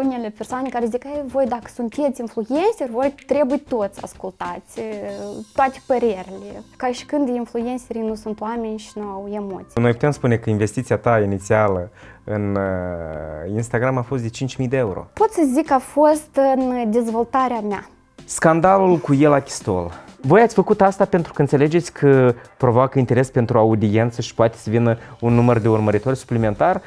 Unele persoane care zic că voi dacă sunteți influenceri, voi trebuie toți ascultați toate părerile. Ca și când influencerii nu sunt oameni și nu au emoții. Noi putem spune că investiția ta inițială în Instagram a fost de 5.000 de euro. Pot să zic că a fost în dezvoltarea mea. Scandalul cu el chistol. Voi ați făcut asta pentru că înțelegeți că provoacă interes pentru audiență și poate să vină un număr de urmăritori suplimentar?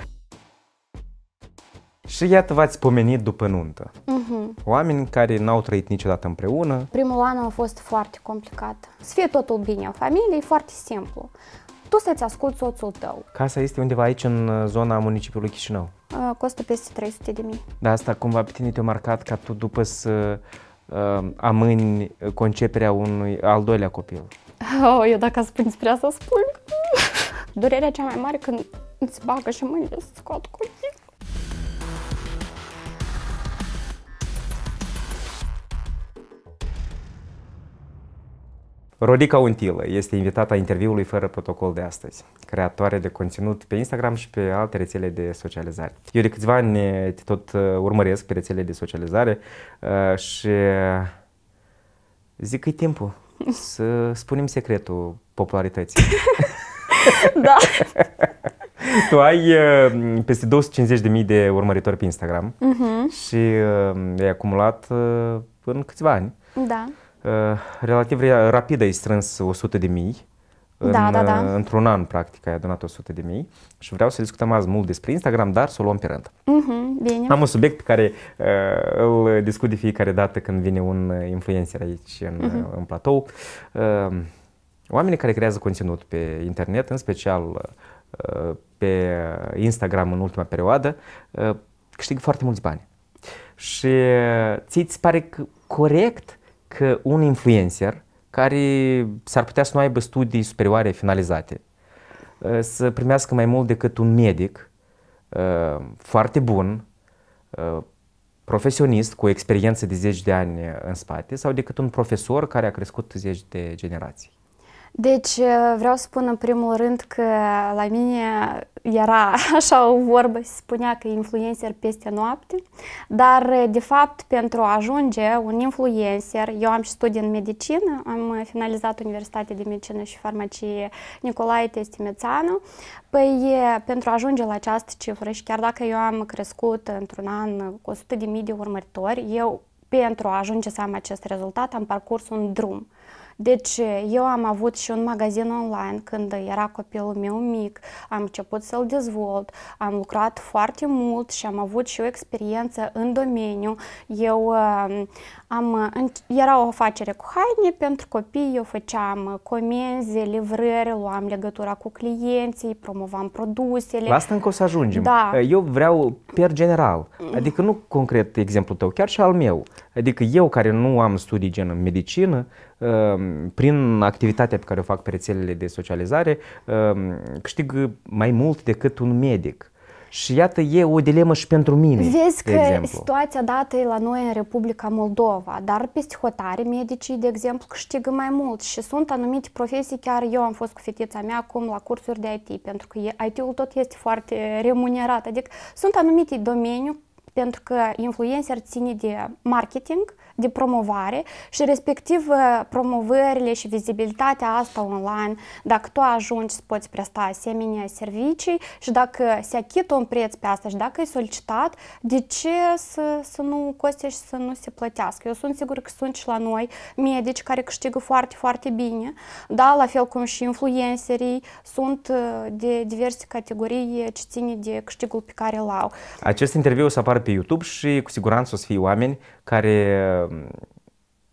Și iată v-ați pomenit după nuntă. Uh-huh. Oameni care n-au trăit niciodată împreună. Primul an a fost foarte complicat. Să fie totul bine în familie, e foarte simplu. Tu să-ți asculti soțul tău. Casa este undeva aici în uh, zona municipiului Chișinău. Uh, costă peste 300 de mii. Dar asta cumva pe tine te-a marcat ca tu după să uh, amâni conceperea unui al doilea copil. Oh, eu dacă spun despre asta spun. Durerea cea mai mare când îți bagă și mâinile să scot copil. Rodica Untilă este invitată a interviului fără protocol de astăzi, creatoare de conținut pe Instagram și pe alte rețele de socializare. Eu de câțiva ani eh, te tot eh, urmăresc pe rețele de socializare eh, și zic că e timpul să spunem secretul popularității. da. Tu ai peste 250.000 de urmăritori pe Instagram uh-huh. și ai acumulat în câțiva ani. Da. Uh, relativ rapid ai strâns 100 de mii. În, da, da, da. Uh, într-un an, practic, ai adunat 100 de mii și vreau să discutăm azi mult despre Instagram, dar să o luăm pe rând. Uh-huh, bine. Am un subiect pe care uh, îl discut de fiecare dată când vine un influencer aici în, uh-huh. în platou. Uh, oamenii care creează conținut pe internet, în special uh, pe Instagram în ultima perioadă, uh, câștigă foarte mulți bani. Și uh, ți se pare corect uh, că un influencer care s-ar putea să nu aibă studii superioare finalizate, uh, să primească mai mult decât un medic uh, foarte bun, uh, profesionist cu o experiență de zeci de ani în spate sau decât un profesor care a crescut zeci de generații. Deci uh, vreau să spun în primul rând că la mine era așa o vorbă, se spunea că influencer peste noapte, dar uh, de fapt pentru a ajunge un influencer, eu am și studii în medicină, am uh, finalizat Universitatea de Medicină și Farmacie Nicolae Testimețanu, păi pentru a ajunge la această cifră și chiar dacă eu am crescut într-un an cu 100.000 de urmăritori, eu pentru a ajunge să am acest rezultat am parcurs un drum deci eu am avut și un magazin online când era copilul meu mic, am început să-l dezvolt, am lucrat foarte mult și am avut și o experiență în domeniu. Eu um, am, era o afacere cu haine pentru copii, eu făceam comenzi, livrări, luam legătura cu clienții, promovam produsele. La asta încă o să ajungem. Da. Eu vreau, per general, Adică nu concret exemplul tău, chiar și al meu. Adică eu care nu am studii gen în medicină, uh, prin activitatea pe care o fac pe rețelele de socializare, uh, câștig mai mult decât un medic. Și iată, e o dilemă și pentru mine. Vezi că exemplu. situația dată e la noi în Republica Moldova, dar peste hotare medicii, de exemplu, câștigă mai mult și sunt anumite profesii, chiar eu am fost cu fetița mea acum la cursuri de IT, pentru că IT-ul tot este foarte remunerat, adică sunt anumite domenii pentru că influencer ține de marketing, de promovare și respectiv uh, promovările și vizibilitatea asta online, dacă tu ajungi să poți presta asemenea servicii și dacă se achită un preț pe asta și dacă e solicitat, de ce să, să nu coste și să nu se plătească? Eu sunt sigur că sunt și la noi medici care câștigă foarte, foarte bine, da, la fel cum și influencerii sunt uh, de diverse categorii uh, ce ține de câștigul pe care îl au. Acest interviu o să apară pe YouTube și cu siguranță o să fie oameni care mm,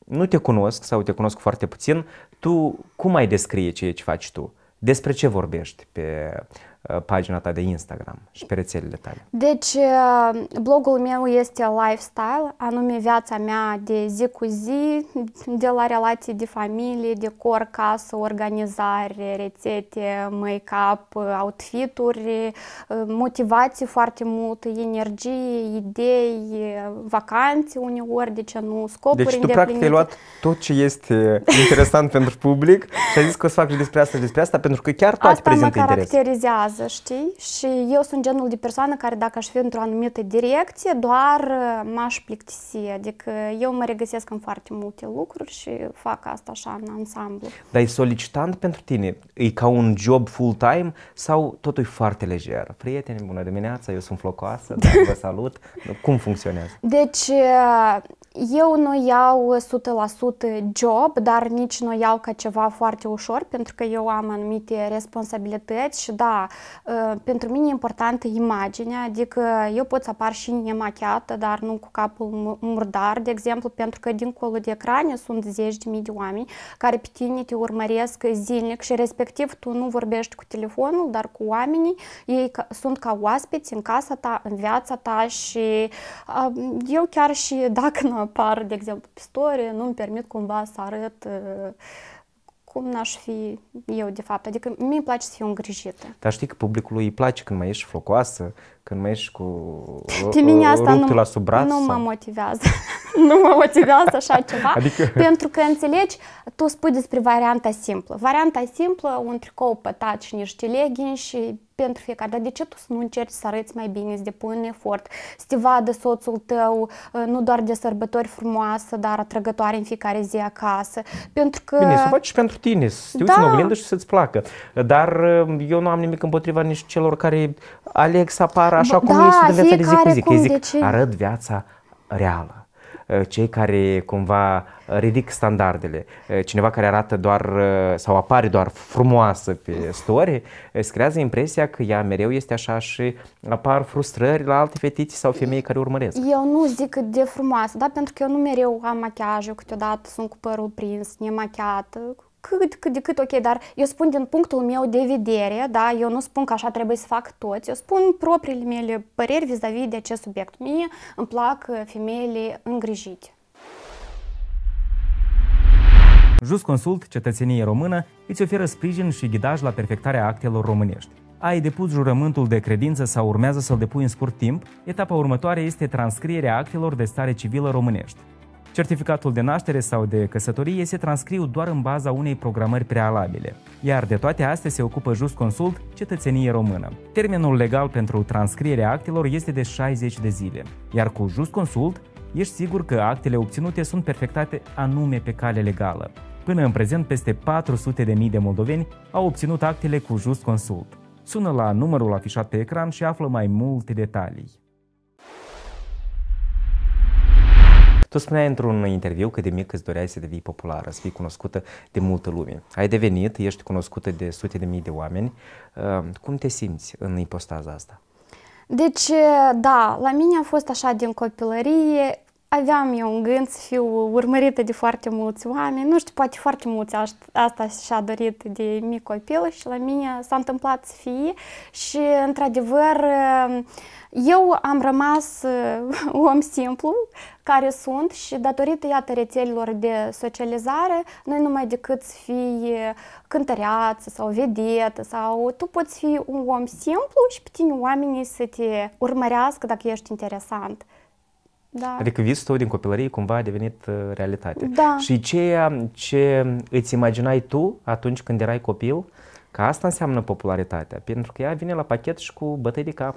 nu te cunosc sau te cunosc foarte puțin, tu cum ai descrie ceea ce faci tu? Despre ce vorbești pe Uh, pagina ta de Instagram și pe rețelele tale? Deci, uh, blogul meu este lifestyle, anume viața mea de zi cu zi, de la relații de familie, decor, casă, organizare, rețete, make-up, outfituri, uh, motivații foarte mult, energie, idei, vacanțe uneori, de ce nu, scopuri Deci tu practic ai luat tot ce este interesant pentru public și ai zis că o să fac și despre asta și despre asta, pentru că chiar toate asta prezintă interes. Asta mă caracterizează să știi. Și eu sunt genul de persoană care dacă aș fi într-o anumită direcție, doar uh, m-aș plictisi. Adică eu mă regăsesc în foarte multe lucruri și fac asta așa în ansamblu. Dar e solicitant pentru tine? E ca un job full-time sau totul e foarte lejer? Prieteni, bună dimineața, eu sunt Flocoasă, da, vă salut. Cum funcționează? Deci, uh, eu nu iau 100% job, dar nici nu iau ca ceva foarte ușor, pentru că eu am anumite responsabilități și da, Ă, pentru mine e importantă imaginea, adică eu pot să apar și nemachiată, dar nu cu capul murdar, de exemplu, pentru că dincolo de ecrane sunt zeci de mii de oameni care pe tine te urmăresc zilnic și respectiv tu nu vorbești cu telefonul, dar cu oamenii, ei sunt ca oaspeți în casa ta, în viața ta și ă, eu chiar și dacă nu apar, de exemplu, pe story, nu-mi permit cumva să arăt uh, cum n-aș fi eu de fapt. Adică mi-e place să fiu îngrijită. Dar știi că publicului îi place când mai ești flocoasă, când mergi ești cu Pe păi, mine asta nu, la sub braț, nu mă motivează. nu mă motivează așa ceva. Adică... Pentru că înțelegi, tu spui despre varianta simplă. Varianta simplă, un tricou pătat și niște legini și pentru fiecare. Dar de ce tu să nu încerci să arăți mai bine, să depui un efort, să te vadă soțul tău, ă, nu doar de sărbători frumoase, dar atrăgătoare în fiecare zi acasă? Pentru că... Bine, să faci și pentru tine, să te da. uiți în oglindă și să-ți placă. Dar ă, eu nu am nimic împotriva nici celor care aleg să apară doar așa cum da, ești de viața de zi cu zi, cum, că zic, ce? Deci- arăt viața reală uh, cei care cumva uh, ridic standardele. Uh, cineva care arată doar sau apare doar frumoasă pe story, îți creează impresia că ea mereu este așa și apar frustrări la alte fetițe sau femei care urmăresc. Eu nu zic de frumoasă, dar pentru că eu nu mereu am machiaj, eu câteodată sunt cu părul prins, nemachiată, cât, cât de cât ok, dar eu spun din punctul meu de vedere, da, eu nu spun că așa trebuie să fac toți, eu spun propriile mele păreri vis-a-vis -vis de acest subiect. Mie îmi plac uh, femeile îngrijite. Just Consult, cetățenie română, îți oferă sprijin și ghidaj la perfectarea actelor românești. Ai depus jurământul de credință sau urmează să-l depui în scurt timp, etapa următoare este transcrierea actelor de stare civilă românești. Certificatul de naștere sau de căsătorie se transcriu doar în baza unei programări prealabile, iar de toate astea se ocupă Just Consult Cetățenie Română. Termenul legal pentru transcrierea actelor este de 60 de zile, iar cu Just Consult ești sigur că actele obținute sunt perfectate anume pe cale legală. Până în prezent, peste 400 de mii de moldoveni au obținut actele cu Just Consult. Sună la numărul afișat pe ecran și află mai multe detalii. Tu spuneai într-un interviu că de mic îți doreai să devii populară, să fii cunoscută de multă lume. Ai devenit, ești cunoscută de sute de mii de oameni. Ehm, cum te simți în ipostaza asta? Deci, da, la mine a fost așa din copilărie, aveam eu un gând să fiu urmărită de foarte mulți oameni. Nu știu, poate foarte mulți asta și-a dorit de mic copil și la mine s-a întâmplat să fie și, într-adevăr, eu am rămas om simplu care sunt și datorită, iată, rețelilor de socializare, noi numai decât să fii cântăreață sau vedetă sau tu poți fi un om simplu și pe tine oamenii să te urmărească dacă ești interesant. Da. Adică visul tău din copilărie cumva a devenit uh, realitate. Da. Și ce, ce îți imaginai tu atunci când erai copil, Că asta înseamnă popularitatea, pentru că ea vine la pachet și cu bătăi de cap.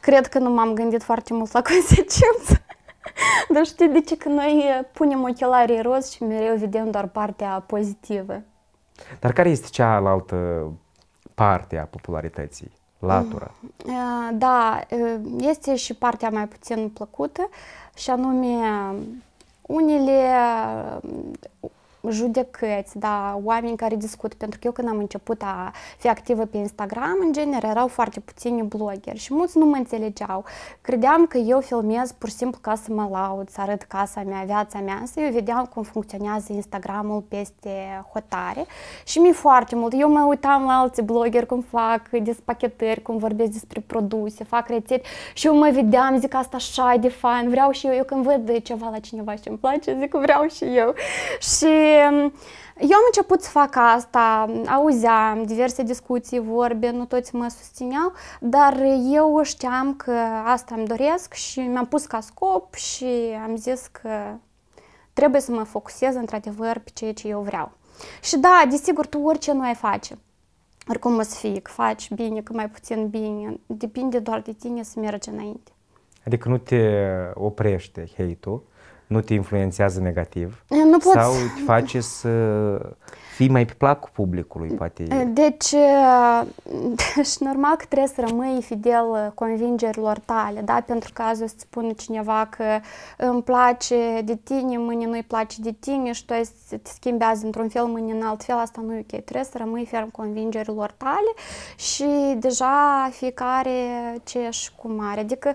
Cred că nu m-am gândit foarte mult la consecință. Dar știi de ce? Că noi uh, punem ochelarii roz și mereu vedem doar partea pozitivă. Dar care este cealaltă parte a popularității? Latura. Mm. Uh, da, este și partea mai puțin plăcută și anume unele judecăți, da, oameni care discut, pentru că eu când am început a fi activă pe Instagram, în general, erau foarte puțini blogeri și mulți nu mă înțelegeau. Credeam că eu filmez pur și simplu ca să mă laud, să arăt casa mea, viața mea, să eu vedeam cum funcționează Instagramul peste hotare și mi foarte mult. Eu mă uitam la alți blogeri cum fac despachetări, cum vorbesc despre produse, fac rețete și eu mă vedeam, zic asta așa de fain, vreau și eu, eu când văd ceva la cineva și îmi place, zic vreau și eu. Și eu am început să fac asta, auzeam diverse discuții, vorbe, nu toți mă susțineau, dar eu știam că asta îmi doresc și mi-am pus ca scop și am zis că trebuie să mă focusez într-adevăr pe ceea ce eu vreau. Și da, desigur, tu orice nu ai face, oricum o să fie, că faci bine, că mai puțin bine, depinde doar de tine să mergi înainte. Adică nu te oprește hate-ul, nu te influențează negativ nu poți. sau te face să fii mai pe publicului, poate. Eh, deci, deci, normal că trebuie să rămâi fidel eh, convingerilor tale, da? Pentru că azi o să spune cineva că îmi place de tine, mâine nu-i place de tine și tu să te schimbează într-un fel, mâine în alt fel, asta nu e ok. Trebuie să rămâi ferm convingerilor tale și deja fiecare ce ești cum are. Adică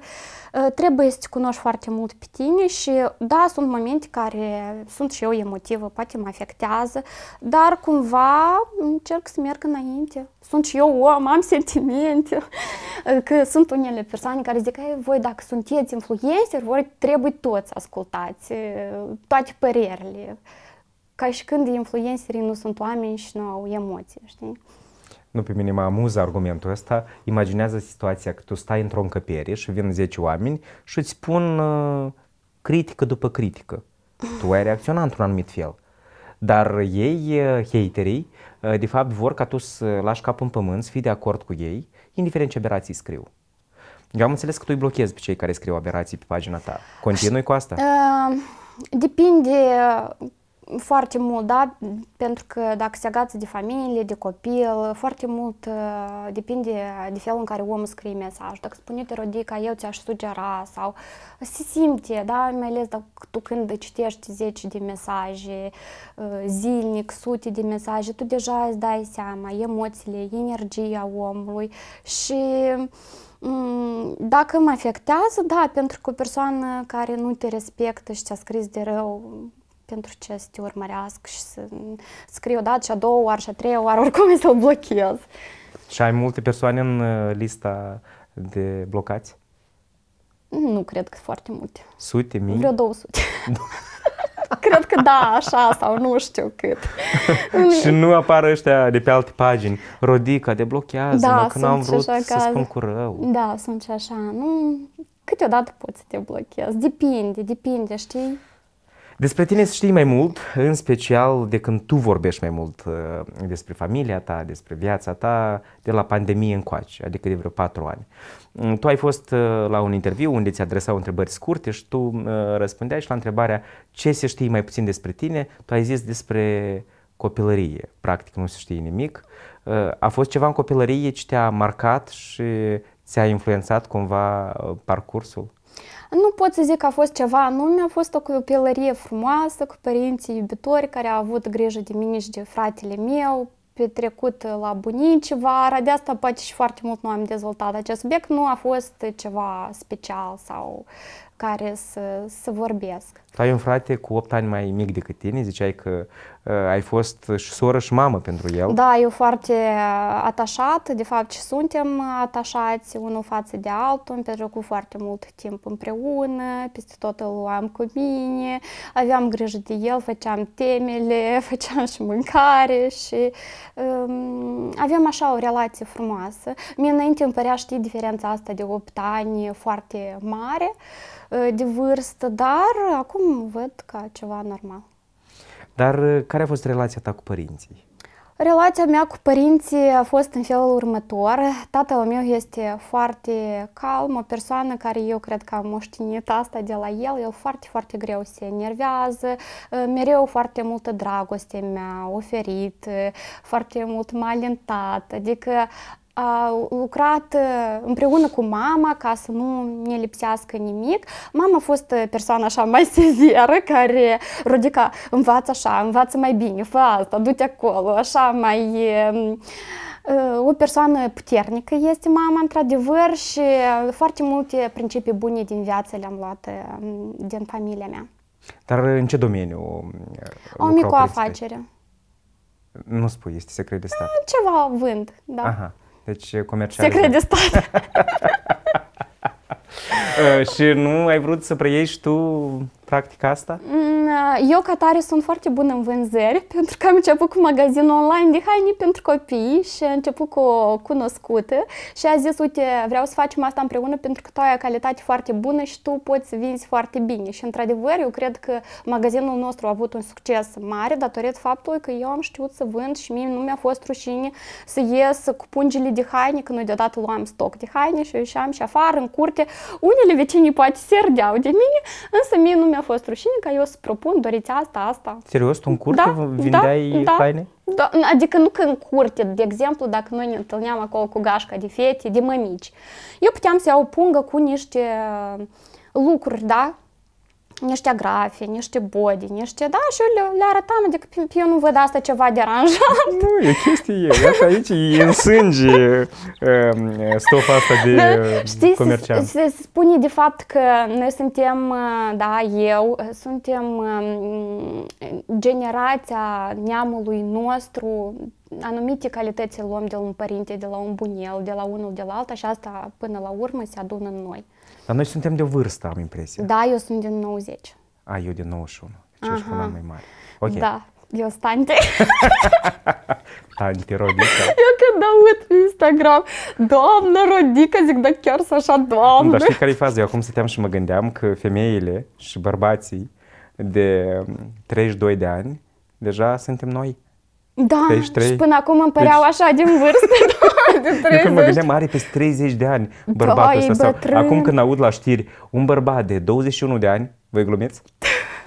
trebuie să te cunoști foarte mult pe tine și da, sunt momente care sunt și eu emotivă, poate mă afectează, dar dar cumva încerc să merg înainte. Sunt și eu om, am sentimente, că sunt unele persoane care zic că voi dacă sunteți influencer, voi trebuie toți ascultați toate părerile. Ca și când influencerii nu sunt oameni și nu au emoții, știi? nu pe mine mă amuză argumentul ăsta, imaginează situația că tu stai într-o încăpere și vin 10 oameni și îți spun uh, critică după critică. Tu ai reacționat într-un anumit fel. Dar ei, eh, haterii, eh, de fapt vor ca tu să lași capul în pământ, să fii de acord cu ei, indiferent ce aberații scriu. Eu am înțeles că tu îi blochezi pe cei care scriu aberații pe pagina ta. Continui cu asta? Uh, depinde foarte mult, da, pentru că dacă se agață de familie, de copil, foarte mult uh, depinde de felul în care omul scrie mesaj. Dacă spune te rodica, eu ți-aș sugera sau se simte, da, mai ales dacă tu când citești zeci de mesaje uh, zilnic, sute de mesaje, tu deja îți dai seama emoțiile, energia omului și mm, dacă mă afectează, da, pentru că o persoană care nu te respectă și ți-a scris de rău, pentru ce să te urmărească și să scrie o dată și a doua oară și a treia oară, oricum să-l blochez. Și ai multe persoane în uh, lista de blocați? Nu cred că foarte multe. Sute, mii? Vreo 200. cred că da, așa sau nu știu cât. și nu apar ăștia de pe alte pagini. Rodica, deblochează da, că n-am vrut să caz. spun cu rău. Da, sunt și așa. Nu, câteodată poți să te blochezi. Depinde, depinde, știi? Despre tine să știi mai mult, în special de când tu vorbești mai mult uh, despre familia ta, despre viața ta, de la pandemie încoace, adică de vreo patru ani. Mm, tu ai fost uh, la un interviu unde ți adresau întrebări scurte și tu uh, răspundeai și la întrebarea ce se știe mai puțin despre tine, tu ai zis despre copilărie, practic nu se știe nimic. A fost ceva în copilărie ce te-a marcat și ți-a influențat cumva parcursul? Nu pot să zic că a fost ceva anume, a fost o copilărie frumoasă cu părinții iubitori care au avut grijă de mine și de fratele meu, petrecut uh, la bunici vara, de asta poate și foarte mult nu am dezvoltat acest subiect, nu a fost ceva special sau care să, să vorbesc. Tu ai un frate cu 8 ani mai mic decât tine, ziceai că Э, ai fost și soră și mamă pentru el. Da, eu foarte uh, atașat, de fapt și suntem atașați unul față de altul, am petrecut foarte mult timp împreună, peste tot îl luam cu mine, aveam grijă de el, făceam temele, făceam și mâncare și um, aveam așa o relație frumoasă. Mie înainte îmi părea, știi, diferența asta de 8 ani foarte mare uh, de vârstă, dar acum văd ca ceva normal. Dar uh, care a fost relația ta cu părinții? Relația mea cu părinții a fost în felul următor. Tatăl meu este foarte calm, o persoană care eu cred că am moștenit asta de la el. El foarte, foarte greu se enervează, uh, mereu foarte multă dragoste mi-a oferit, uh, foarte mult m-a alentat. Adică au lucrat э, împreună cu mama ca să nu ne lipsească nimic. Mama a fost э, persoana așa mai severă care rodica învață așa, învață mai bine, fă asta, du-te acolo, așa mai... O persoană puternică este mama, într-adevăr, și foarte multe principii bune din viață le-am luat din familia mea. Dar în ce domeniu? Uh, o mică afacere. Nu spui, este secret de stat. Ceva vând, da. Aha. Deci comercial. Se crede stat. Uh, și nu ai vrut să preiei tu practica asta? Mm, eu, ca tare, sunt foarte bună în vânzări, pentru că am început cu magazinul online de haine pentru copii și am început cu o cunoscută și a zis, uite, vreau să facem asta împreună pentru că tu ai o calitate foarte bună și tu poți vinzi foarte bine. Și, într-adevăr, eu cred că magazinul nostru a avut un succes mare datorită faptului că eu am știut să vând și mie nu mi-a fost rușine să ies cu pungile de haine, că noi deodată luam stoc de haine și ieșeam și afară, în curte. Unele vecinii poate se râdeau de mine, însă mie nu mi-a mi-a fost rușine ca eu să propun, doriți asta, asta. Serios? Tu în curte da, da, vindeai da, haine? Da, adică nu că în curte, de exemplu, dacă noi ne întâlneam acolo cu gașca de fete, de mămici, eu puteam să iau pungă cu niște uh, lucruri, da, niște grafe, niște body, niște, da, și eu le, le arătam, adică pe, eu nu văd asta ceva deranjat. Nu, e chestie, iată aici e în sânge um, stofa asta de da, um, știi, comerciant. Se, se spune de fapt că noi suntem, uh, da, eu, uh, suntem um, generația neamului nostru anumite calități luăm de la un părinte, de la un bunel, de la unul, de la alta și asta până la urmă se adună în noi. Dar noi suntem de o vârstă, am impresia. Da, eu sunt din 90. A, eu din 91. Deci ești un an mai mare. Okay. Da, eu sunt tante. tante, Rodica. Eu când aud pe Instagram, doamnă Rodica, zic, da chiar să așa, doamnă. Dar știi care e faza? Eu acum stăteam și mă gândeam că femeile și bărbații de 32 de ani deja suntem noi. Da, 33. și până acum îmi păreau deci... așa din vârstă, da, de 30. Eu când mă gândeam, are peste 30 de ani bărbatul da, ăsta. Sau, acum când aud la știri, un bărbat de 21 de ani, voi glumiți?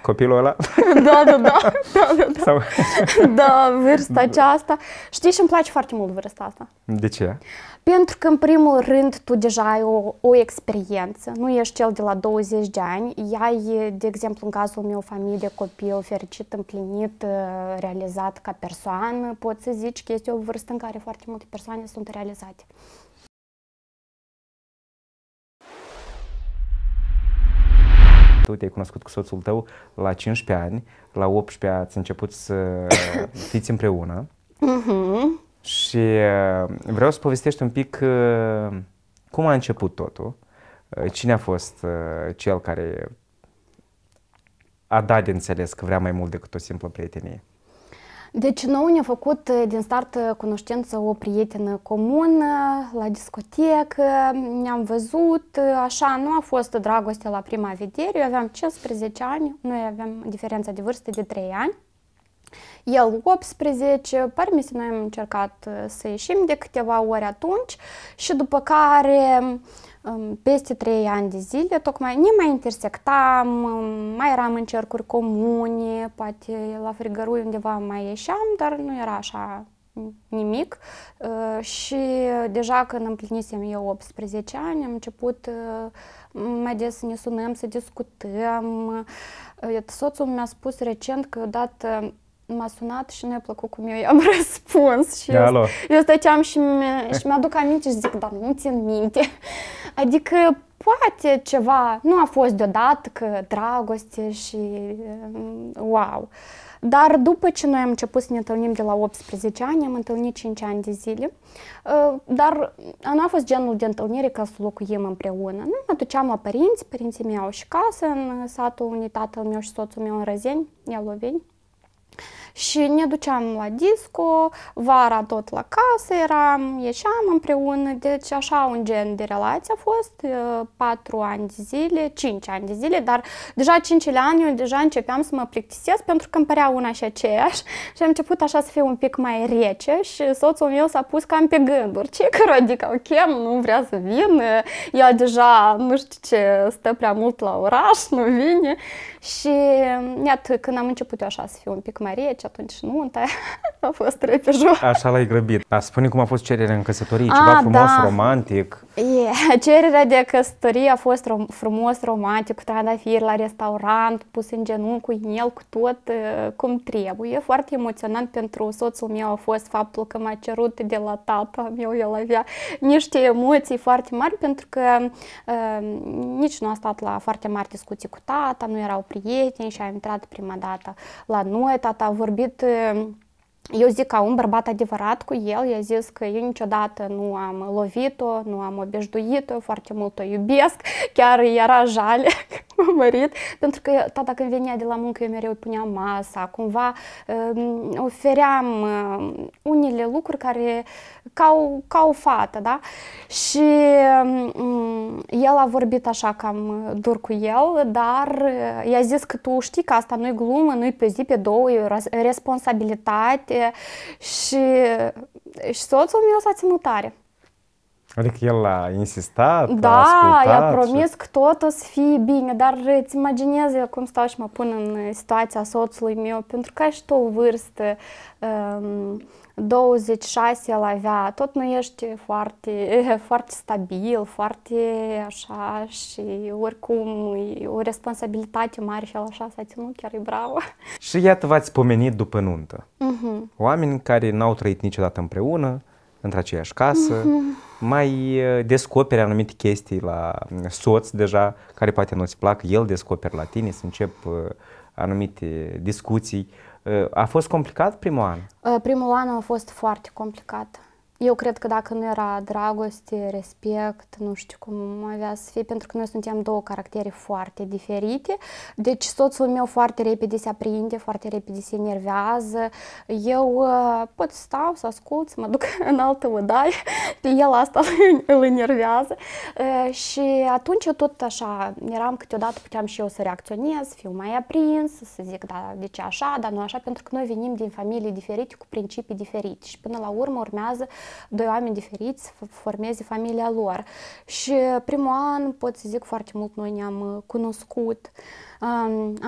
copilul ăla? da, da, da, da, da, da. Sau... da, vârsta aceasta. Știi și îmi place foarte mult vârsta asta. De ce? Pentru că, în primul rând, tu deja ai o, o experiență, nu ești cel de la 20 de ani, ea e, de exemplu, în cazul meu, familie, copil, fericit, împlinit, ă, realizat ca persoană, poți să zici că este o vârstă în care foarte multe persoane sunt realizate. Tu te-ai cunoscut cu soțul tău la 15 ani, la 18 ați început să fiți împreună. Uh-huh. Și uh, vreau să povestești un pic uh, cum a început totul, uh, cine a fost cel care a dat de înțeles că vrea mai mult decât o simplă prietenie. Deci noi ne-a făcut eh, din start eh, cunoștință o prietenă comună, la discotecă, ne-am văzut, eh, așa, nu a fost dragoste la prima vedere, eu aveam 15 ani, noi aveam diferența de vârstă de 3 ani, el 18, permise, noi am încercat să ieșim de câteva ori atunci și după care uh, peste trei ani de zile, tocmai ne mai intersectam, mai eram în cercuri comune, poate la frigărui undeva mai ieșeam, dar nu era așa nimic. Uh, și deja când împlinisem eu 18 ani, am început uh, mai des să ne sunăm, să discutăm. Uh, soțul mi-a spus recent că odată m-a sunat și nu-i plăcut cum eu i-am răspuns. Și eu, eu stăteam și, mi- și mi-aduc aminte și zic, dar nu țin minte. Adică poate ceva, nu a fost deodată că dragoste și uh, wow. Dar după ce noi am început să ne întâlnim de la 18 ani, am întâlnit 5 ani de zile, uh, dar nu a fost genul de întâlnire ca să locuim împreună. Noi mă duceam la părinți, părinții mei au și casă în satul unui tatăl meu și soțul meu în Răzeni, loveni. Și ne duceam la disco, vara tot la casă eram, ieșeam împreună, deci așa un gen de relație a fost, uh, patru ani de zile, cinci ani de zile, dar deja cincile ani eu deja începeam să mă plictisesc pentru că îmi părea una și aceeași și am început așa să fiu un pic mai rece și soțul meu s-a pus cam pe gânduri. Ce că adică o chem, nu vrea să vină, ea deja nu știu ce, stă prea mult la oraș, nu vine. Și mm, iată, când am început eu așa să fiu un pic mai rece, atunci nu, a fost repejor. Așa l-ai grăbit. A spune cum a fost cererea în căsătorie, a, ceva frumos, da. romantic. cererea de căsătorie a fost rom- frumos romantic, cu trandafir la restaurant, pus în genunchi cu el, cu tot uh, cum trebuie. Foarte emoționant pentru soțul meu a fost faptul că m-a cerut de la tata meu, el avea niște emoții foarte mari pentru că uh, nici nu a stat la foarte mari discuții cu tata, nu erau prieteni și a intrat prima dată la noi, tata a vorbit uh, eu zic ca un bărbat adevărat cu el, i-a zis că eu niciodată nu am lovit-o, nu am obișnuit-o, foarte mult o iubesc, chiar era jale urmărit, pentru că tata când venea de la muncă, eu mereu puneam masa, cumva um, ofeream um, unele lucruri care, ca o, ca o fată, da? Și um, el a vorbit așa cam dur cu el, dar uh, i-a zis că tu știi că asta nu-i glumă, nu-i pe zi, pe două, e o responsabilitate și, și soțul meu s-a ținut tare. Adică el a insistat, da, i-a promis și... că tot o să fie bine, dar îți imaginezi cum stau și mă pun în situația soțului meu, pentru că ai și tu o vârstă, um, ehm, 26 el avea, tot nu ești foarte, foarte stabil, foarte așa și oricum e o responsabilitate mare și el așa s-a ținut, chiar e bravo. Și iată v-ați pomenit după nuntă. Uh-huh. Oameni care n-au trăit niciodată împreună, într-aceeași casă, uh-huh mai descoperi anumite chestii la soț deja, care poate nu-ți plac, el descoperi la tine, să încep uh, anumite discuții. Uh, a fost complicat primul an? Uh, primul an a fost foarte complicat. Eu cred că dacă nu era dragoste, respect, nu știu cum avea să fie, pentru că noi suntem două caractere foarte diferite. Deci soțul meu foarte repede se aprinde, foarte repede se enervează. Eu uh, pot stau să ascult, să mă duc în altă odaie, pe el asta îl enervează. Uh, și atunci eu tot așa eram câteodată puteam și eu să reacționez, să fiu mai aprins, să zic, da, de ce așa, dar nu așa, pentru că noi venim din familii diferite cu principii diferite și până la urmă urmează doi oameni diferiți formeze familia lor. Și primul an, pot să zic, foarte mult noi ne-am uh, cunoscut,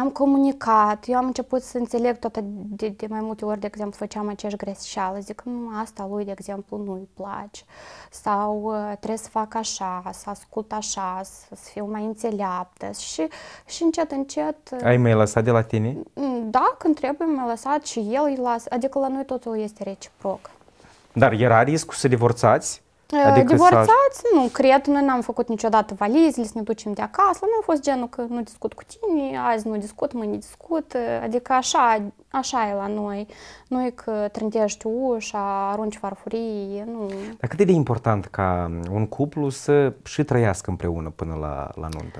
am comunicat, eu am început să înțeleg tot de, de mai multe ori, de exemplu, făceam aceeași greșeală, zic, nu, asta lui, de exemplu, nu-i place, sau uh, trebuie să fac așa, să ascult așa, să, să fiu mai înțeleaptă și, și încet, încet... Uh, Ai mai lăsat de la tine? Mm, da, când trebuie, mi lăsat și el îi lasă adică la noi totul este reciproc. Dar era riscul să divorțați? Adică Divorțați? Nu, cred, noi n-am făcut niciodată valizele să ne ducem de acasă, nu a fost genul că nu discut cu tine, azi nu discut, mâine discut, adică așa, așa e la noi. Noi că trântești ușa, arunci farfurii, nu. Dar cât e de important ca un cuplu să și trăiască împreună până la, la nuntă?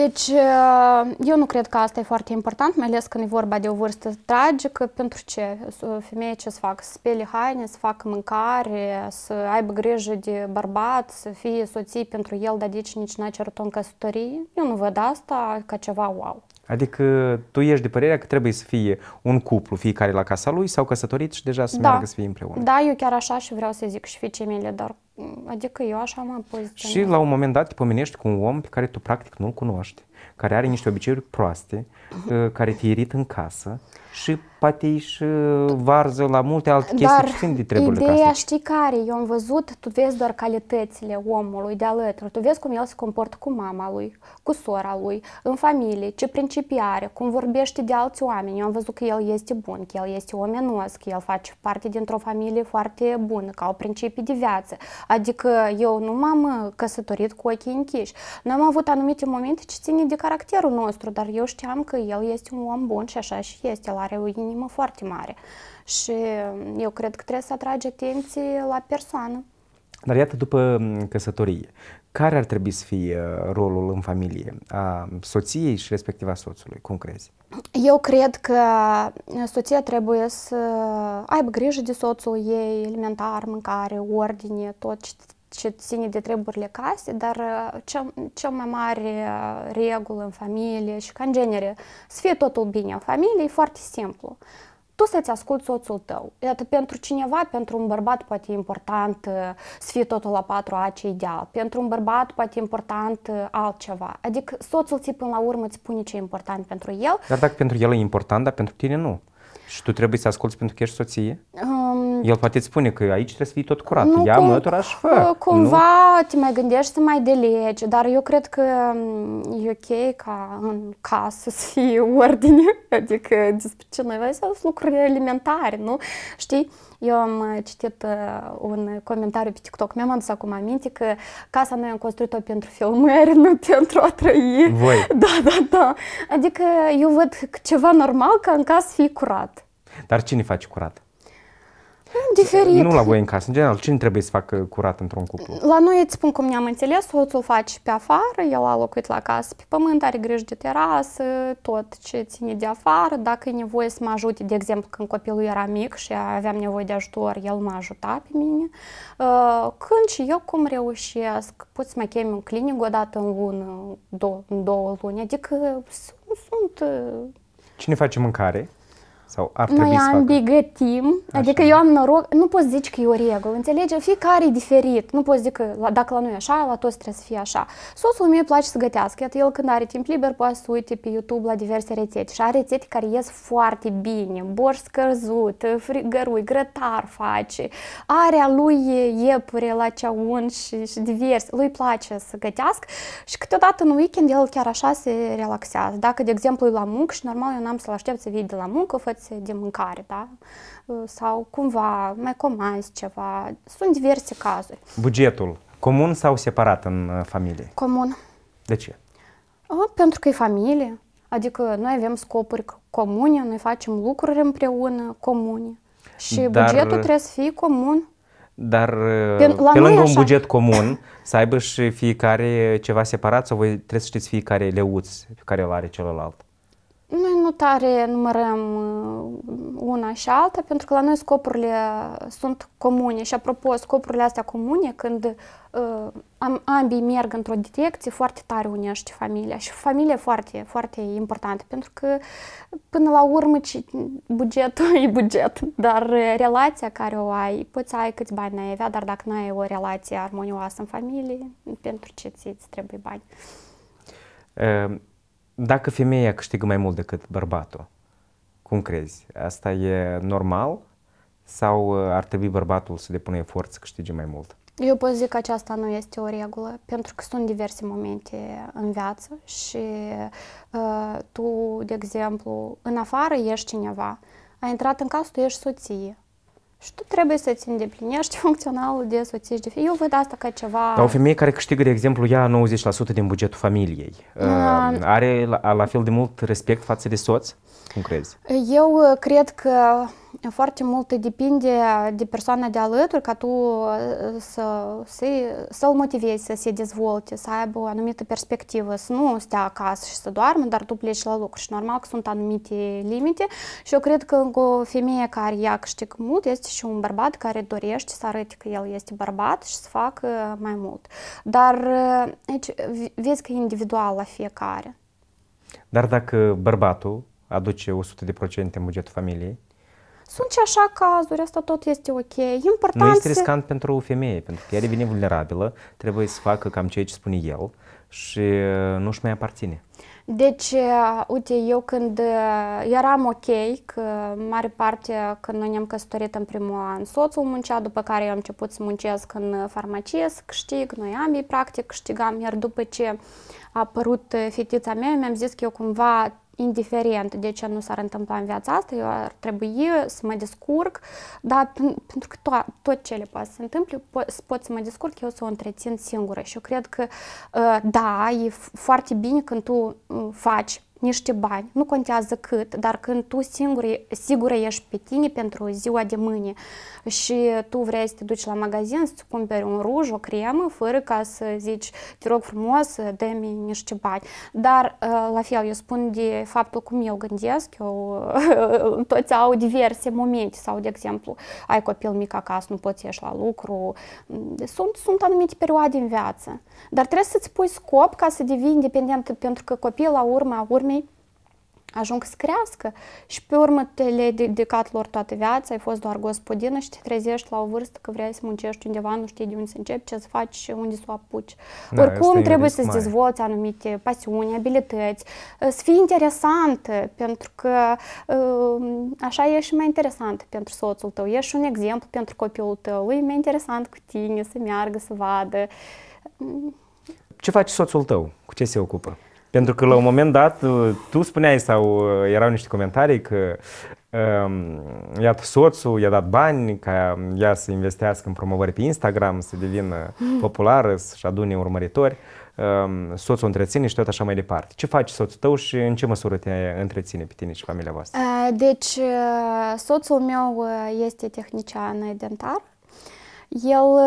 Deci, uh, eu nu cred că asta e foarte important, mai ales când e vorba de o vârstă tragică. Pentru ce? Femeie ce să facă? Să spele haine, să facă mâncare, să aibă grijă de bărbat, să fie soții pentru el, dar deci nici n-a cerut-o în căsătorie. Eu nu văd asta ca ceva wow. Adică tu ești de părerea că trebuie să fie un cuplu, fiecare la casa lui sau căsătorit și deja să da. meargă să fie împreună. Da, eu chiar așa și vreau să zic și fiicei mele, dar mm, adică eu așa mă poziționez. Și la un moment dat te pomenești cu un om pe care tu practic nu-l cunoști, care are niște obiceiuri proaste, mhm. uh, care te irită în casă și poate și varză la multe alte chestii Dar ce de treburile ideea astea. știi care? Eu am văzut, tu vezi doar calitățile omului de alături, tu vezi cum el se comportă cu mama lui, cu sora lui, în familie, ce principii are, cum vorbește de alți oameni. Eu am văzut că el este bun, că el este omenos, că el face parte dintr-o familie foarte bună, că au principii de viață. Adică eu nu m-am căsătorit cu ochii închiși. Noi am avut anumite momente ce ține de caracterul nostru, dar eu știam că el este un om bun și așa și este el are o inimă foarte mare și mm, eu cred că trebuie să atragi atenție la persoană. Dar iată, după mm, căsătorie, care ar trebui să fie uh, rolul în familie a soției și respectiv a soțului? Cum crezi? Eu cred că mm, soția trebuie să aibă grijă de soțul ei, alimentar, mâncare, ordine, tot ce ce ține de treburile case, dar uh, cea, mai mare uh, regulă în familie și ca în genere, să fie totul bine în familie, e foarte simplu. Tu să-ți asculti soțul tău. Iată, pentru cineva, pentru un bărbat, poate e important uh, să fie totul la patru a ce ideal. Pentru un bărbat, poate e important altceva. Adică soțul ți până la urmă îți spune ce e important pentru el. Dar dacă pentru el e important, dar pentru tine nu. Și tu trebuie să asculți pentru că ești soție? Um, El poate spune că aici trebuie să fii tot curat, nu, ia cum, mătura și fă. Uh, cumva nu? te mai gândești să mai delegi, dar eu cred că um, e ok ca în casă să fie ordine, adică despre ce noi vorbim, lucruri elementare, nu? Știi? Eu am uh, citit uh, un comentariu pe TikTok, mi-am adus acum aminte că casa noi am construit-o pentru filmări, nu pentru a trăi. Voi. Da, da, da. Adică eu văd ceva normal ca în casă să fie curat. Dar cine face curat? Diferit. Nu la voi în casă, în general. Cine trebuie să facă curat într-un cuplu? La noi îți spun cum ne-am înțeles, soțul face pe afară, el a locuit la casă pe pământ, are grijă de terasă, tot ce ține de afară. Dacă e nevoie să mă ajute, de exemplu, când copilul era mic și aveam nevoie de ajutor, el m-a ajutat pe mine. Uh, când și eu cum reușesc, pot să mă chem în clinic o dată în lună, două, în două luni, adică sunt... Uh, cine face mâncare? Sau ar trebui Noi să ambigătim, facă. adică eu am noroc, nu poți zici că e o regulă, înțelege? Fiecare e diferit, nu poți zic că la, dacă la noi e așa, la toți trebuie să fie așa. Soțul meu îi place să gătească, iată el când are timp liber poate să uite pe YouTube la diverse rețete și are rețete care ies foarte bine, borș scărzut, frigărui, grătar face, a lui iepure la ceaun și, și divers, lui place să gătească și câteodată în weekend el chiar așa se relaxează. Dacă, de exemplu, e la muncă și normal eu n-am să-l aștept să vii de la muncă, bucăți de mâncare, da? Uh, sau cumva mai comanzi ceva. Sunt diverse cazuri. Bugetul comun sau separat în uh, familie? Comun. De ce? Pentru că e familie. Adică noi avem scopuri comune, noi facem lucruri împreună comune. Și Dar... bugetul uh, trebuie să fie comun. Dar pe, pe lângă un buget comun, să aibă și fiecare ceva separat sau voi trebuie să știți fiecare leuț pe care îl are celălalt? nu tare numărăm uh, una și alta, pentru că la noi scopurile sunt comune. Și apropo, scopurile astea comune, când uh, ambii merg într-o direcție, foarte tare unește familia. Și familia e foarte, foarte importantă, pentru că până la urmă bugetul e buget, dar relația care o ai, poți să ai câți bani ai avea, dar dacă nu ai o relație armonioasă în familie, pentru ce ți trebuie bani? Ehm, dacă femeia câștigă mai mult decât bărbatul, cum crezi? Asta e normal sau uh, ar trebui bărbatul să depună efort să câștige mai mult? Eu pot zic că aceasta nu este o regulă, pentru că sunt diverse momente în viață și uh, tu, de exemplu, în afară ești cineva, ai intrat în casă, tu ești soție, și tu trebuie să-ți îndeplinești funcționalul de soțiști. Eu văd asta ca ceva... Dar o femeie care câștigă, de exemplu, ea 90% din bugetul familiei, da. uh, are la, la fel de mult respect față de soț? Cum crezi? Eu uh, cred că foarte mult depinde de persoana de alături ca tu uh, să, să, să-l motivezi să se dezvolte, să aibă o anumită perspectivă, să nu stea acasă și să doarmă, dar tu pleci la lucru și normal că sunt anumite limite și eu cred că o femeie care ia câștig mult este și un bărbat care dorește să arăte că el este bărbat și să facă mai mult. Dar uh, aici vezi că e individual la fiecare. Dar dacă bărbatul aduce 100% în bugetul familiei, sunt și așa cazuri, asta tot este ok. Important nu este riscant pentru o femeie, pentru că ea devine vulnerabilă, trebuie să facă cam ceea ce spune el și uh, nu-și mai aparține. Deci, uh, uite, eu când uh, eram ok, că mare parte când noi ne-am căsătorit în primul an, soțul muncea, după care eu am început să muncesc în farmacie, să câștig, noi ambii practic câștigam, iar după ce a apărut fetița mea, mi-am zis că eu cumva indiferent de ce nu s-ar întâmpla în viața asta, eu ar trebui să mă descurc, dar pentru că to- tot ce le poate să se întâmple, po- pot să mă descurc, eu să o întrețin singură. Și eu cred că, uh, da, e foarte bine când tu mm, faci niște bani, nu contează cât, dar când tu singur, sigură ești pe tine pentru ziua de mâine și tu vrei să te duci la magazin să cumperi un ruj, o cremă, fără ca să zici, te rog frumos, dă-mi niște bani. Dar, ă, la fel, eu spun de faptul cum eu gândesc, eu toți au diverse momente sau, de exemplu, ai copil mic acasă, nu poți ieși la lucru, mm, sunt, sunt anumite perioade în viață, dar trebuie să-ți pui scop ca să devii independent, pentru că copil la urmă urmă mei ajung să crească și pe urmă te le-ai dedicat lor toată viața, ai fost doar gospodină și te trezești la o vârstă că vrei să muncești undeva, nu știi de unde să începi, ce să faci și unde să o apuci. Da, Oricum trebuie să-ți dezvolți anumite pasiuni, abilități, să fii interesant, pentru că așa e și mai interesant pentru soțul tău, ești un exemplu pentru copilul tău, e mai interesant cu tine să meargă, să vadă. Ce face soțul tău? Cu ce se ocupă? Pentru că la un moment dat uh, tu spuneai sau uh, erau niște comentarii că um, iată soțul i-a dat bani ca ea să investească în promovări pe Instagram, să devină mm. populară, să-și adune urmăritori, um, soțul întreține și tot așa mai departe. Ce faci soțul tău și în ce măsură te întreține pe tine și familia voastră? Uh, deci soțul meu este tehnician dentar el,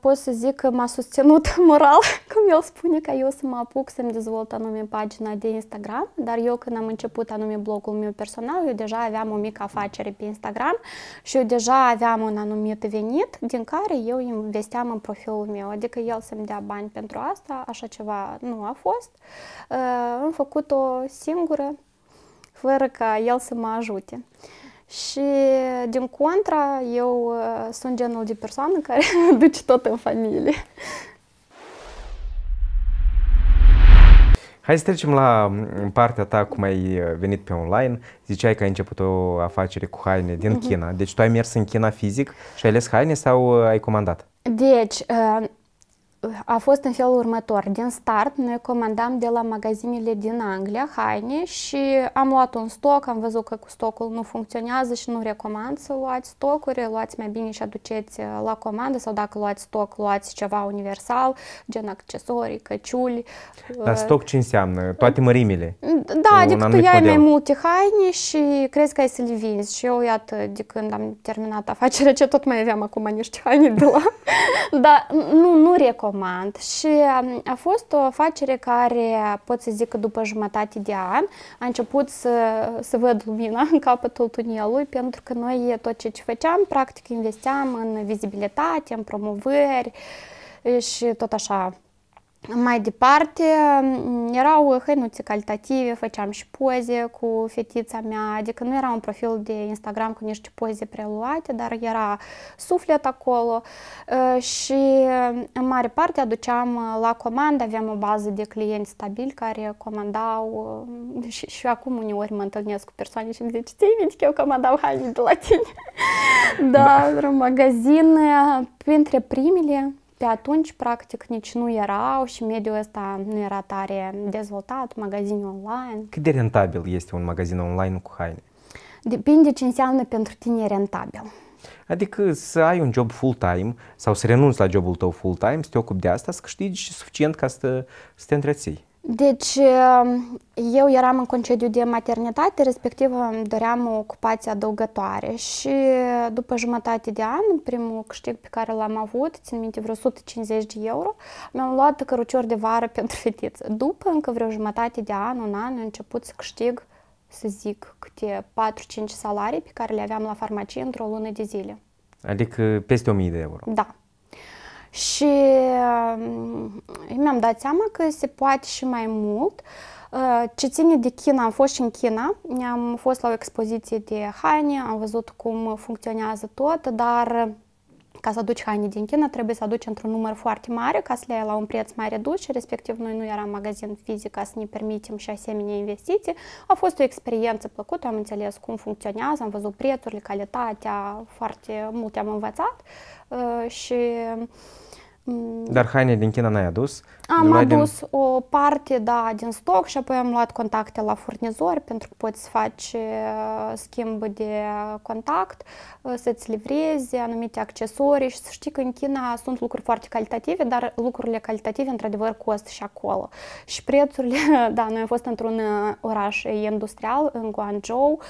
pot să zic că m-a susținut moral, cum el spune că eu să mă apuc să-mi dezvolt anume pagina de Instagram, dar eu când am început anume blogul meu personal, eu deja aveam o mică afacere pe Instagram și eu deja aveam un anumit venit din care eu investeam în profilul meu, adică el să-mi dea bani pentru asta, așa ceva nu a fost. Am făcut-o singură, fără ca el să mă ajute. Și, din contra, eu uh, sunt genul de persoană care duce tot în familie. Hai să trecem la mm, partea ta cum ai uh, venit pe online. Ziceai că ai început o afacere cu haine din uh-huh. China. Deci tu ai mers în China fizic și ai ales haine sau uh, ai comandat? Deci, a fost în felul următor. Din start, noi comandam de la magazinele din Anglia haine și am luat un stoc, am văzut că cu stocul nu funcționează și nu recomand să luați stocuri, luați mai bine și aduceți uh, la comandă sau dacă luați stoc, luați ceva universal, gen accesorii, căciuli. Uh, Dar stoc ce înseamnă? Toate uh, mărimile? Da, adică tu iai mai multe haine și crezi că ai să le vinzi. Și eu, iată, de când am terminat afacerea, ce tot mai aveam acum niște haine de la... Dar nu, nu recomand recomand și um, a fost o afacere care, pot să zic că după jumătate de an, a început să, să văd lumina în capătul tunelului, pentru că noi tot ce ce făceam, practic investeam în vizibilitate, în promovări și tot așa mai departe, mm, erau hăinuțe calitative, făceam și poze cu fetița mea, adică nu era un profil de Instagram cu niște poze preluate, dar era suflet acolo ă, și în mare parte aduceam la comandă, aveam o bază de clienți stabili care comandau ă, și, și acum uneori mă întâlnesc cu persoane și îmi zice, ții minte că eu comandau haine de la tine? da, da, într-un magazin, printre primele pe atunci, practic, nici nu erau și mediul ăsta nu era tare dezvoltat, magazin online. Cât de rentabil este un magazin online cu haine? Depinde ce înseamnă pentru tine rentabil. Adică să ai un job full-time sau să renunți la jobul tău full-time, să te ocupi de asta, să câștigi suficient ca să, să te întreții. Deci, um, eu eram în concediu de maternitate, respectiv îmi um, doream o ocupație adăugătoare și uh, după jumătate de an, primul câștig pe care l-am avut, țin minte vreo 150 de euro, mi-am luat cărucior de vară pentru fetiță. După încă vreo jumătate de an, un an, am început să câștig, să zic, câte 4-5 salarii pe care le aveam la farmacie într-o lună de zile. Adică peste 1000 de euro. Da și um, mi-am dat seama că se poate și mai mult. Uh, ce ține de China, am fost și în China, am fost la o expoziție de haine, am văzut cum funcționează tot, dar ca să aduci haine din China, trebuie să aduci într-un număr foarte mare ca să le ai la un preț mai redus și respectiv noi nu eram magazin fizic ca să ne permitem și asemenea investiții. A fost o experiență plăcută, am înțeles cum funcționează, am văzut prețurile, calitatea, foarte multe am învățat uh, și dar haine din China n-ai adus? Am adus din... o parte, da, din stoc și apoi am luat contacte la furnizori pentru că poți să schimb de contact, să-ți livrezi anumite accesorii și să știi că în China sunt lucruri foarte calitative, dar lucrurile calitative într-adevăr costă și acolo. Și prețurile, da, noi am fost într-un oraș industrial, în Guangzhou,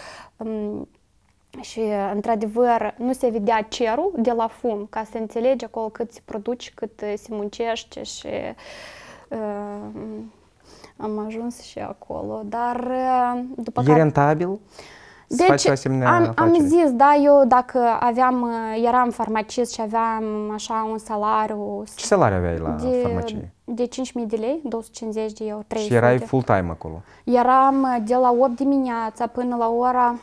și, într-adevăr, nu se vedea cerul de la fum, ca să înțelegi acolo cât se produci, cât uh, se muncește și uh, am ajuns și acolo. Dar uh, după e care... rentabil? Deci, am, am zis, da, eu dacă aveam, uh, eram farmacist și aveam așa un salariu... Ce salariu aveai la de, farmacie? De 5.000 de lei, 250 de euro, 300. Și erai full-time acolo? Eram de la 8 dimineața până la ora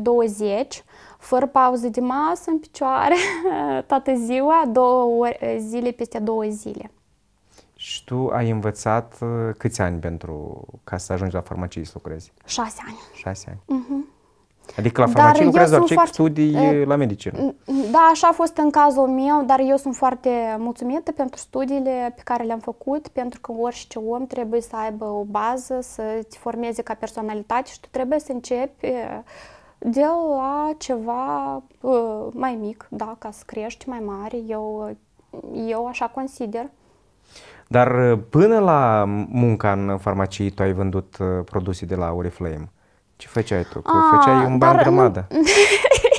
20, fără pauză de masă, în picioare, toată ziua, două ori, zile peste două zile. Și tu ai învățat uh, câți ani pentru ca să ajungi la farmacie să lucrezi? Șase ani. Șase ani. Uh-huh. Adică la farmacie dar lucrezi doar cei foarte... studii uh, la medicină. Da, așa a fost în cazul meu, dar eu sunt foarte mulțumită pentru studiile pe care le-am făcut, pentru că orice om trebuie să aibă o bază, să ți formeze ca personalitate și tu trebuie să începi uh, de la ceva uh, mai mic, da, ca să crești mai mare, eu, eu așa consider. Dar uh, până la munca în farmacie, tu ai vândut uh, produse de la Oriflame. Ce făceai tu? Că A, ah, făceai un ban grămadă. Nu,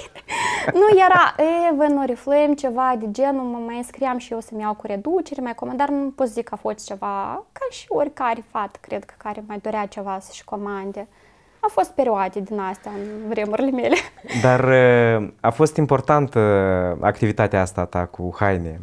nu era e, în Oriflame ceva de genul, mă mai înscriam și eu să-mi iau cu reducere, mai comand, dar nu pot zic că a fost ceva ca și oricare fat, cred că, care mai dorea ceva să-și comande. Au fost perioade din astea în vremurile mele. Dar a fost importantă activitatea asta ta cu haine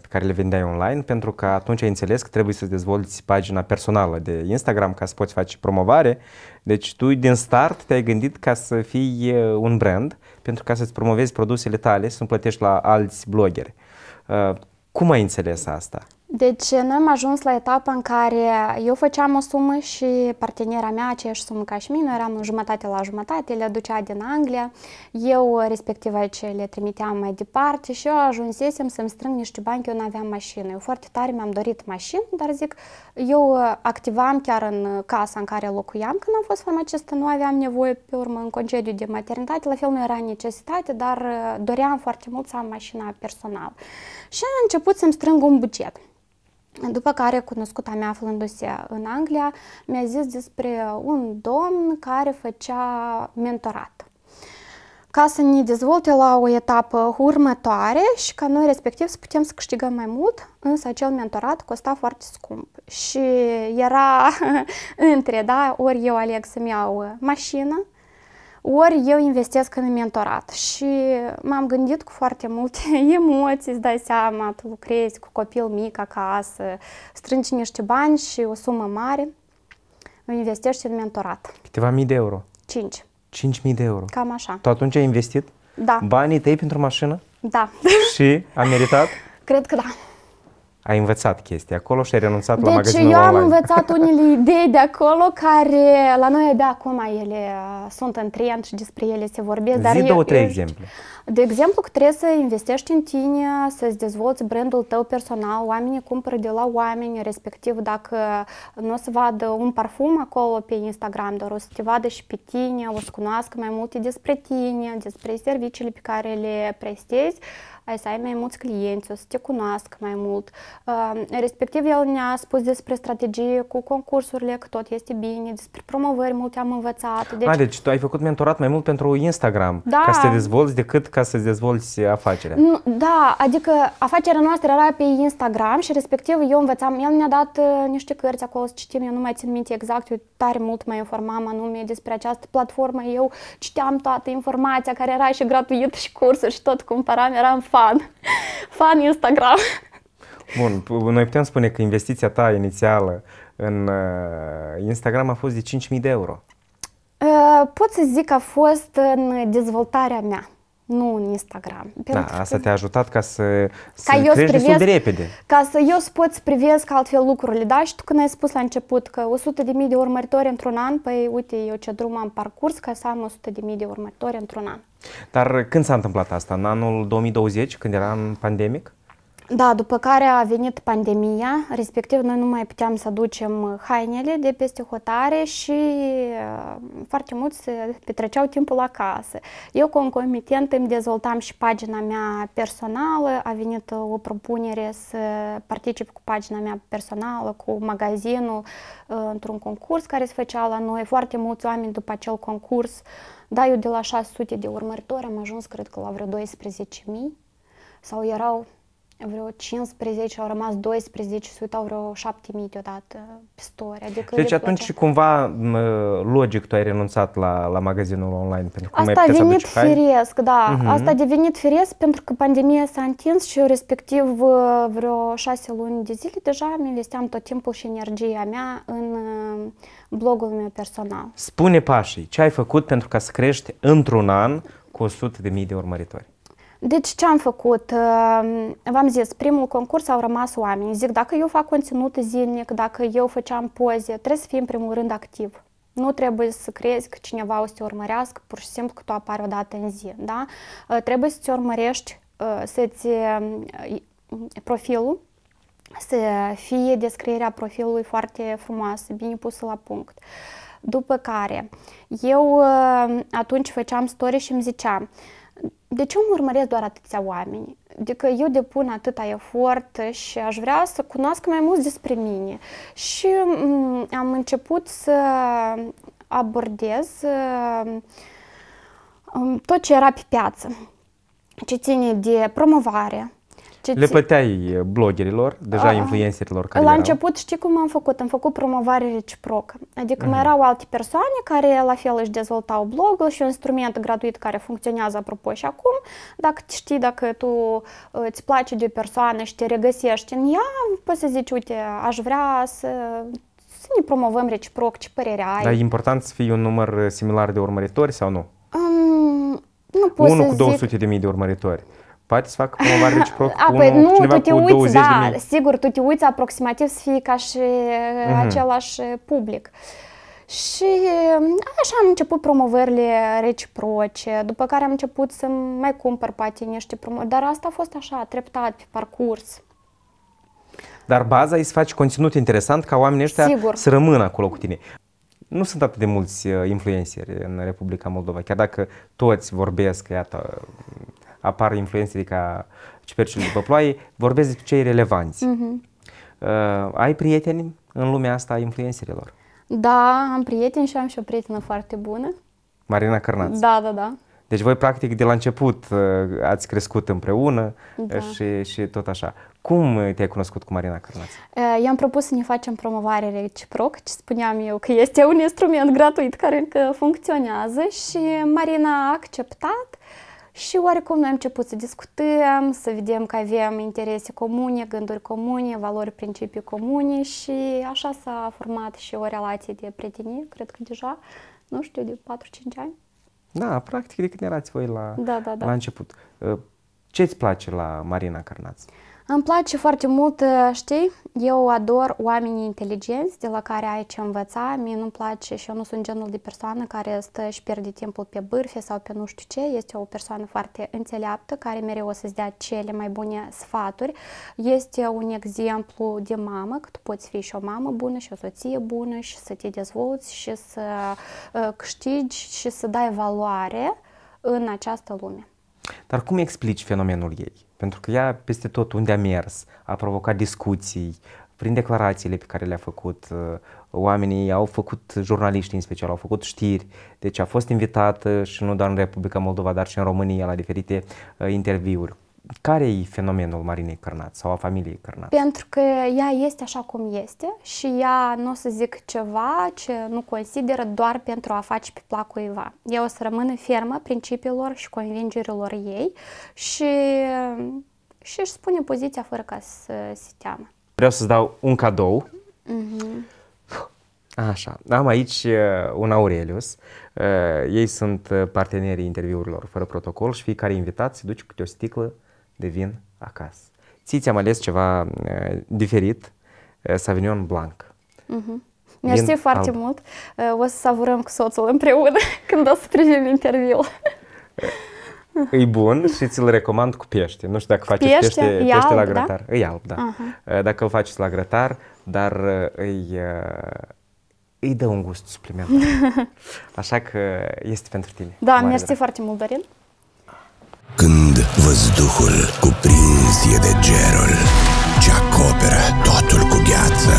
pe care le vindeai online, pentru că atunci ai înțeles că trebuie să dezvolți pagina personală de Instagram ca să poți face promovare. Deci tu din start te-ai gândit ca să fii un brand pentru ca să-ți promovezi produsele tale, să nu plătești la alți blogeri. Cum ai înțeles asta? Deci noi am ajuns la etapa în care eu făceam o sumă și partenera mea aceeași sumă ca și mine, eram jumătate la jumătate, le aducea din Anglia, eu respectiv aici le trimiteam mai departe și eu ajunsesem să-mi strâng niște bani că eu nu aveam mașină. Eu foarte tare mi-am dorit mașină, dar zic, eu uh, activam chiar în uh, casa în care locuiam când am fost farmacistă, nu aveam nevoie pe urmă în concediu de maternitate, la fel nu era necesitate, dar uh, doream foarte mult să am mașina personală. Și am început să-mi strâng un buget. După care cunoscuta mea aflându-se în Anglia, mi-a zis despre un domn care făcea mentorat ca să ne dezvolte la o etapă următoare și ca noi respectiv să putem să câștigăm mai mult, însă acel mentorat costa foarte scump și era între, da, ori eu aleg să-mi iau mașină, ori eu investesc în mentorat și m-am gândit cu foarte multe emoții, îți dai seama, tu lucrezi cu copil mic acasă, strângi niște bani și o sumă mare, investești în mentorat. Câteva mii de euro? cinci cinci mii de euro? Cam așa. Tu atunci ai investit? Da. Banii tăi pentru mașină? Da. Și a meritat? Cred că da ai învățat chestii acolo și ai renunțat deci la magazinul Deci eu am online. învățat unele idei de acolo care la noi de acum ele uh, sunt în trend și despre ele se vorbesc. Zi două, trei exemple. De exemplu că trebuie să investești în tine, să-ți dezvolți brandul tău personal, oamenii cumpără de la oameni, respectiv dacă nu o să vadă un parfum acolo pe Instagram, dar o să te vadă și pe tine, o să cunoască mai multe despre tine, despre serviciile pe care le prestezi, ai să ai mai mulți clienți, o să te cunoască mai mult. Uh, respectiv, el ne-a spus despre strategie cu concursurile, că tot este bine, despre promovări multe am învățat. Deci, A, deci tu ai făcut mentorat mai mult pentru Instagram, da. ca să te dezvolți decât ca să-ți dezvolți afacerea. da, adică afacerea noastră era pe Instagram și respectiv eu învățam, el ne-a dat uh, niște cărți acolo să citim, eu nu mai țin minte exact, eu tare mult mai informam anume despre această platformă, eu citeam toată informația care era și gratuită și cursuri și tot cumpăram, eram fan. Fan Instagram. Bun, noi putem spune că investiția ta inițială în uh, Instagram a fost de 5.000 de euro. Uh, pot să zic că a fost în dezvoltarea mea nu în Instagram. Da, asta că... te-a ajutat ca să, să ca crești privesc, destul de repede. Ca să eu să pot să privesc altfel lucrurile, da? Și tu când ai spus la început că 100 de mii urmăritori într-un an, păi uite eu ce drum am parcurs ca să am 100 de mii de urmăritori într-un an. Dar când s-a întâmplat asta? În anul 2020, când era în pandemic? Da, după care a venit pandemia, respectiv noi nu mai puteam să ducem hainele de peste hotare și uh, foarte mulți petreceau timpul acasă. Eu concomitent îmi dezvoltam și pagina mea personală, a venit uh, o propunere să particip cu pagina mea personală, cu magazinul, uh, într-un concurs care se făcea la noi. Foarte mulți oameni după acel concurs uh, da, eu de la 600 de urmăritori am ajuns, cred că, la vreo 12.000 sau erau vreo 15, au rămas 12 și se uitau vreo 7000 deodată pe story. Adică deci atunci place... cumva logic tu ai renunțat la, la magazinul online pentru că Asta a devenit firesc, da. Uh-huh. Asta a devenit firesc pentru că pandemia s-a întins și eu respectiv uh, vreo 6 luni de zile deja îmi investeam tot timpul și energia mea în uh, blogul meu personal. Spune pașii, ce ai făcut pentru ca să crești într-un an cu 100.000 de urmăritori? Deci ce am făcut? Ehm, v-am zis, primul concurs au rămas oameni. Zic, dacă eu fac conținut zilnic, dacă eu făceam poze, trebuie să fii în primul rând activ. Nu trebuie să crezi că cineva o să te urmărească, pur și simplu că tu apari o dată în zi. Da? Ehm, trebuie să te urmărești, ehm, să-ți profilul, să fie descrierea profilului foarte frumoasă, bine pusă la punct. După care, eu atunci făceam story și îmi ziceam, uh, de ce mă urmăresc doar atâția oameni? Adică eu depun atâta efort și aș vrea să cunosc mai mult despre mine. Și mm, am început să abordez mm, tot ce era pe piață, ce ține de promovare, ce Le plăteai uh, blogerilor, deja uh, influencerilor care La erau. început știi cum am făcut? Am făcut promovare reciprocă. Adică uh-huh. Mhm. mai erau alte persoane care la fel își dezvoltau blogul și un instrument gratuit care funcționează apropo și acum. Dacă știi, dacă tu uh, îți place de o persoană și te regăsești în ea, poți să zici, uite, aș vrea să să ne promovăm reciproc, ce părere ai. Dar e important să fie un număr similar de urmăritori sau nu? Um, nu pot să cu 200 zic... de mii de urmăritori poate să facă promovare reciproc A, unul, nu, cineva tu te cu uiți, 20 da, de sigur, tu te uiți aproximativ să fie ca și uh-huh. același uh, public. Și uh, așa am început promovările reciproce, după care am început să mai cumpăr poate niște promovări, dar asta a fost așa, treptat, pe parcurs. Dar baza e să faci conținut interesant ca oamenii ăștia Sigur. să rămână acolo cu tine. Nu sunt atât de mulți uh, influenceri în Republica Moldova, chiar dacă toți vorbesc, iată, apar influențele ca ciperciul după ploaie, vorbesc despre cei relevanți. Mm-hmm. Uh, ai prieteni în lumea asta a influențelor? Da, am prieteni și am și o prietenă foarte bună. Marina Cărnaț. Da, da, da. Deci voi practic de la început uh, ați crescut împreună da. Uh, și, și tot așa. Cum te-ai cunoscut cu Marina Cărnaț? Uh, i-am propus să ne facem promovare reciproc, ce spuneam eu că este un instrument gratuit care încă funcționează și Marina a acceptat și oarecum noi am început să discutăm, să vedem că avem interese comune, gânduri comune, valori, principii comune și așa s-a format și o relație de prietenie, cred că deja, nu știu, de 4-5 ani. Da, practic de când erați voi la, da, da, da. la început. Ă, Ce îți place la Marina Carnați? Uh, îmi place foarte mult, uh, știi, eu ador oamenii inteligenți de la care ai ce învăța. Mie nu-mi place și eu nu sunt genul de persoană care stă și pierde timpul pe bârfe sau pe nu știu ce. Este o persoană foarte înțeleaptă care mereu o să-ți dea cele mai bune sfaturi. Este un exemplu de mamă, că tu poți fi și o mamă bună și o soție bună și să te dezvolți și să uh, câștigi și să dai valoare în această lume. Dar cum explici fenomenul ei? Pentru că ea, peste tot unde a mers, a provocat discuții, prin declarațiile pe care le-a făcut, uh, oamenii au făcut, jurnaliști, în special, au făcut știri, deci a fost invitată și nu doar în Republica Moldova, dar și în România la diferite uh, interviuri care e fenomenul Marinei Cărnat sau a familiei Cărnat? Pentru că ea este așa cum este și ea nu o să zic ceva ce nu consideră doar pentru a face pe plac cuiva. Ea o să rămână fermă principiilor și convingerilor ei și și își spune poziția fără ca să se teamă. Vreau să-ți dau un cadou. Mm-hmm. Așa, am aici uh, un Aurelius. Uh, ei sunt uh, partenerii interviurilor fără protocol și fiecare invitat se duce câte o sticlă vin acasă. Ți ți-am ales ceva uh, diferit, uh, Sauvignon Blanc. Uh-huh. Mhm. Mersi foarte alb. mult. Uh, o să savurăm cu soțul împreună când o să privim interviul. E bun și ți-l recomand cu pește. Nu știu dacă cu faceți pește, pește, pește alb, la da? grătar. Da? E alb, da. Uh-huh. Dacă îl faceți la grătar, dar uh, îi, uh, îi dă un gust suplimentar. Așa că este pentru tine. Da, mersi drag. foarte mult, Dorin. Când văzduhul cuprins e de gerul Ce acoperă totul cu gheață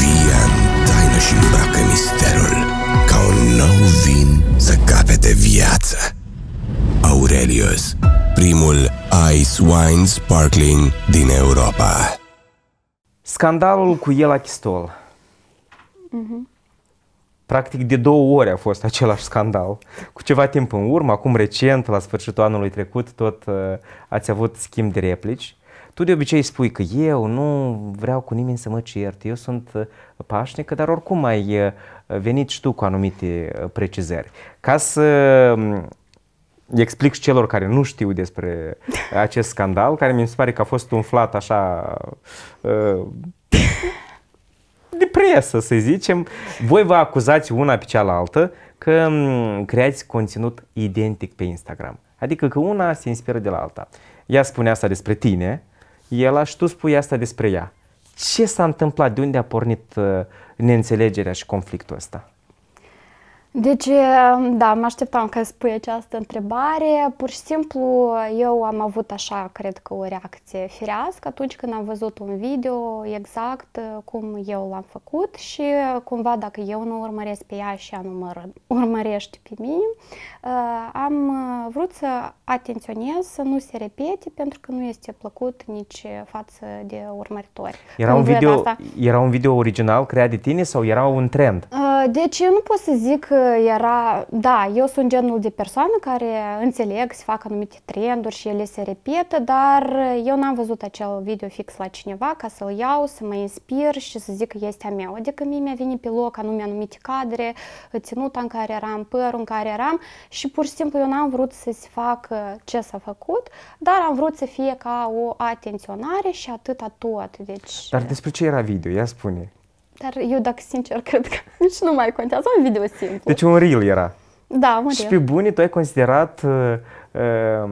Via în taină și îmbracă misterul Ca un nou vin să capete viață Aurelius, primul Ice Wine Sparkling din Europa Scandalul cu el chistol mm-hmm. Practic de două ori a fost același scandal. Cu ceva timp în urmă, acum recent, la sfârșitul anului trecut, tot uh, ați avut schimb de replici. Tu de obicei spui că eu nu vreau cu nimeni să mă cert, eu sunt uh, pașnică, dar oricum ai uh, venit și tu cu anumite uh, precizări. Ca să um, explic și celor care nu știu despre acest scandal, care mi se pare că a fost umflat așa de presă, să zicem, voi vă acuzați una pe cealaltă că creați conținut identic pe Instagram. Adică că una se inspiră de la alta. Ea spune asta despre tine, el și tu spui asta despre ea. Ce s-a întâmplat? De unde a pornit uh, neînțelegerea și conflictul ăsta? Deci, ehm, da, mă așteptam că spui această întrebare. Pur și simplu, eu am avut așa, cred că, o reacție firească atunci când am văzut un video exact eh, cum eu l-am făcut și eh, cumva dacă eu nu urmăresc pe ea și ea nu mă urmărește pe mine, eh, am vrut să atenționez să nu se repete pentru că nu este plăcut nici față de urmăritori. Era, un video, asta. era un video original creat de tine sau era un trend? Deci, eu nu pot să zic era, da, eu sunt genul de persoană care înțeleg, se fac anumite trenduri și ele se repetă, dar eu n-am văzut acel video fix la cineva ca să-l iau, să mă inspir și să zic că este a mea. Adică mie mi-a venit pe loc anume anumite cadre, ținuta în care eram, părul în care eram și pur și simplu eu n-am vrut să se fac ce s-a făcut, dar am vrut să fie ca o atenționare și atâta tot. Deci... Dar despre ce era video? Ia spune. Dar eu, dacă sincer, cred că nici nu mai contează. Un video simplu. Deci un reel era. Da, un reel. Și pe bune, tu ai considerat uh, uh,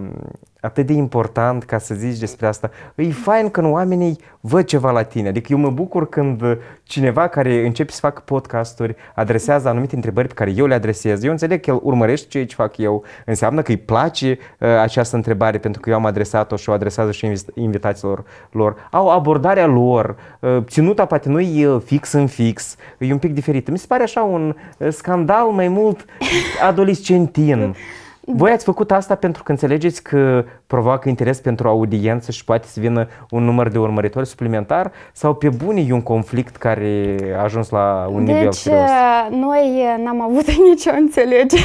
atât de important ca să zici despre asta. E fain când oamenii văd ceva la tine. Adică eu mă bucur când cineva care începe să facă podcasturi adresează anumite întrebări pe care eu le adresez. Eu înțeleg că el urmărește ce aici fac eu. Înseamnă că îi place uh, această întrebare pentru că eu am adresat-o și o adresează și invitațiilor lor. Au abordarea lor. Uh, ținuta poate nu e uh, fix în fix. E un pic diferit. Mi se pare așa un uh, scandal mai mult adolescentin. Voi ați făcut asta pentru că înțelegeți că provoacă interes pentru audiență și poate să vină un număr de urmăritori suplimentar sau pe bune e un conflict care a ajuns la un deci, nivel serios? Deci noi uh, n-am avut nicio înțelegere.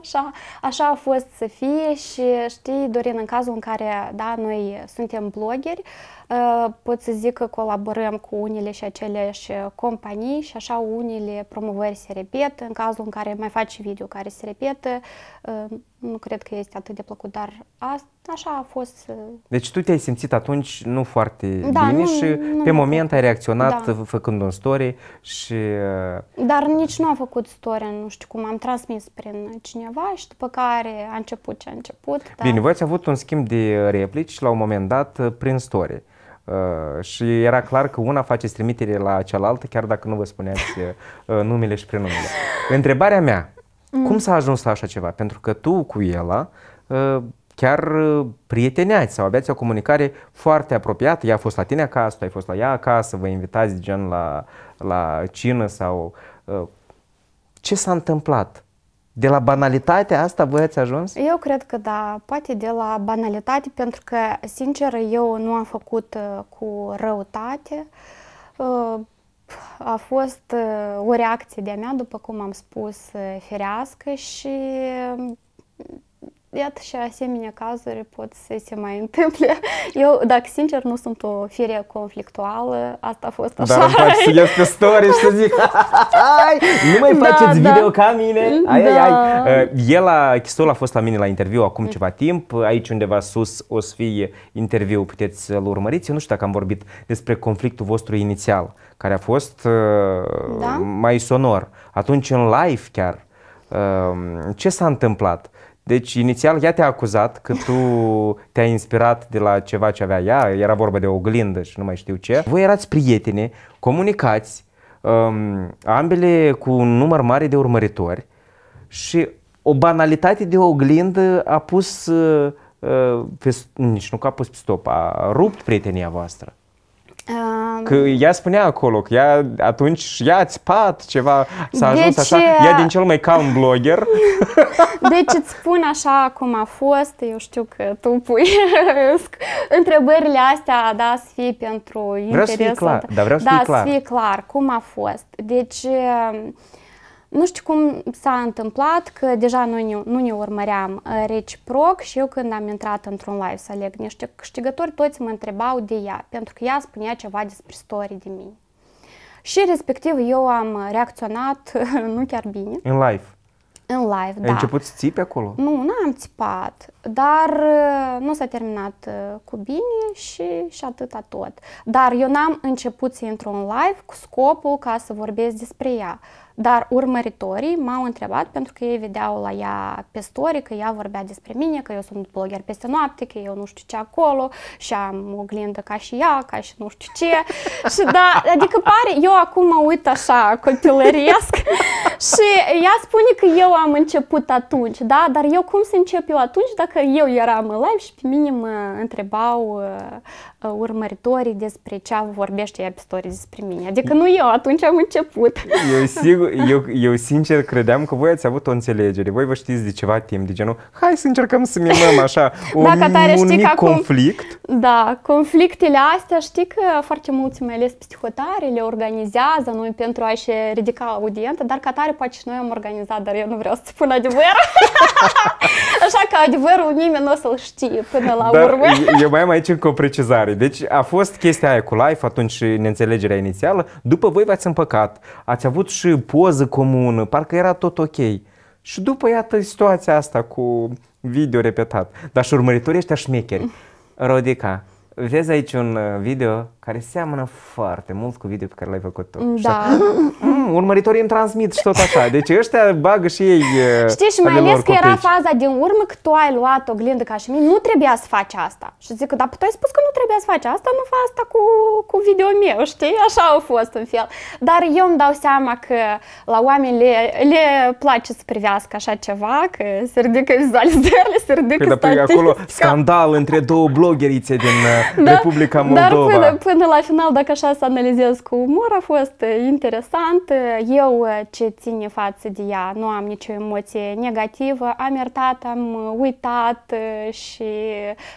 Așa, așa a fost să fie și știi, Dorin, în cazul în care da, noi suntem blogeri, uh, pot să zic că colaborăm cu unele și aceleași companii și așa unele promovări se repetă, în cazul în care mai faci video care se repetă, nu cred că este atât de plăcut, dar a, așa a fost. Uh, deci tu te-ai simțit atunci nu foarte da, bine nu, și nu pe moment ai reacționat da. făcând un story și... Uh, dar nici nu am făcut story, nu știu cum, am transmis prin cineva și după care a început ce a început. Dar... Bine, voi ați avut un schimb de replici la un moment dat uh, prin story. Uh, și era clar că una faceți trimitere la cealaltă, chiar dacă nu vă spuneați uh, numele și prenumele. Întrebarea mea, Mm. Cum s-a ajuns la așa ceva? Pentru că tu cu ela ă, chiar ă, prieteneați sau aveați o comunicare foarte apropiată. Ea a fost la tine acasă, tu ai fost la ea acasă, vă invitați gen la, la cină sau... Ă, ce s-a întâmplat? De la banalitatea asta voi ați ajuns? Eu cred că da, poate de la banalitate, pentru că, sincer, eu nu am făcut cu răutate a fost uh, o reacție de-a mea, după cum am spus, uh, ferească și um, iată și asemenea cazuri pot să se mai întâmple. Eu, dacă sincer, nu sunt o fire conflictuală, asta a fost așa. Dar îmi place să ies pe story și să zic, ai, nu mai da, faceți da, video da. ca mine, ai, da. ai, ai. Da. Uh, el, a, Chistul a fost la mine la interviu acum mm. ceva timp, aici undeva sus o să fie interviu, puteți să-l urmăriți. Eu nu știu dacă am vorbit despre conflictul vostru inițial, care a fost uh, da? mai sonor. Atunci în live chiar, uh, ce s-a întâmplat? Deci, inițial, ea te-a acuzat că tu te-ai inspirat de la ceva ce avea ea, era vorba de o oglindă și nu mai știu ce. Voi erați prieteni, comunicați, um, ambele cu un număr mare de urmăritori și o banalitate de oglindă a pus, uh, uh pe, nici nu că a pus pe stop, a rupt prietenia voastră. Că ea spunea acolo că ea atunci ea ați pat ceva, s-a ajuns așa, ea din cel mai calm blogger. Deci îți spun așa cum a fost, eu știu că tu pui întrebările astea, da, să fie pentru interesul Vreau să fie clar, dar vreau să da, fie clar. să fie clar cum a fost. Deci nu știu cum s-a întâmplat, că deja nu ne, nu ne urmăream uh, reciproc și eu când am intrat într-un live să aleg niște câștigători, toți mă întrebau de ea, pentru că ea spunea ceva despre story de mine. Și respectiv eu am reacționat nu chiar bine. În live? În live, Ai da. Ai început să țipi acolo? Nu, n-am țipat, dar uh, nu s-a terminat uh, cu bine și, și atâta tot. Dar eu n-am început să intru în live cu scopul ca să vorbesc despre ea. Dar urmăritorii m-au întrebat pentru că ei vedeau la ea pe story că ea vorbea despre mine, că eu sunt blogger peste noapte, că eu nu știu ce acolo și am o oglindă ca și ea, ca și nu știu ce. și da, adică pare, eu acum mă uit așa copilăresc și ea spune că eu am început atunci, da? Dar eu cum să încep eu atunci dacă eu eram în live și pe mine mă întrebau uh, Uh, urmăritorii despre ce vorbește ea pe story despre mine. Adică nu eu, atunci am început. Eu, sigur, eu, eu sincer credeam că voi ați avut o înțelegere. Voi vă știți de ceva timp, de genul, hai să încercăm să mimăm așa o, da, tare, un mic acum, conflict. Da, conflictele astea, știi că foarte mulți, mai ales psihotare, le organizează noi pentru a-și ridica audiență, dar ca tare poate și noi am organizat, dar eu nu vreau să spun adevărul. așa că adevărul nimeni nu o să-l știe până la dar urmă. Eu mai am aici încă o precizare tare. Deci a fost chestia aia cu life atunci neînțelegerea inițială. După voi v-ați împăcat, ați avut și poză comună, parcă era tot ok. Și după, iată, situația asta cu video repetat. Dar și urmăritorii ăștia șmecheri. Rodica, Vezi aici un uh, video care seamănă foarte mult cu video pe care l-ai făcut tu. Da. Mm, urmăritorii îmi transmit și tot așa. Deci ăștia bagă și ei uh, Știi, și mai ales că era faza din urmă că tu ai luat oglindă ca și mine, nu trebuia să faci asta. Și zic că, da, tu ai spus că nu trebuia să faci asta, nu fa asta cu, cu video meu, știi? Așa a fost în fel. Dar eu îmi dau seama că la oameni le, le place să privească așa ceva, că se ridică vizualizările, se ridică păi, păi acolo scandal între două blogherițe din uh, da, Republica Moldova. Dar până, până la final, dacă așa să analizez cu umor, a fost interesant. Eu ce ține față de ea, nu am nicio emoție negativă, am iertat, am uitat și...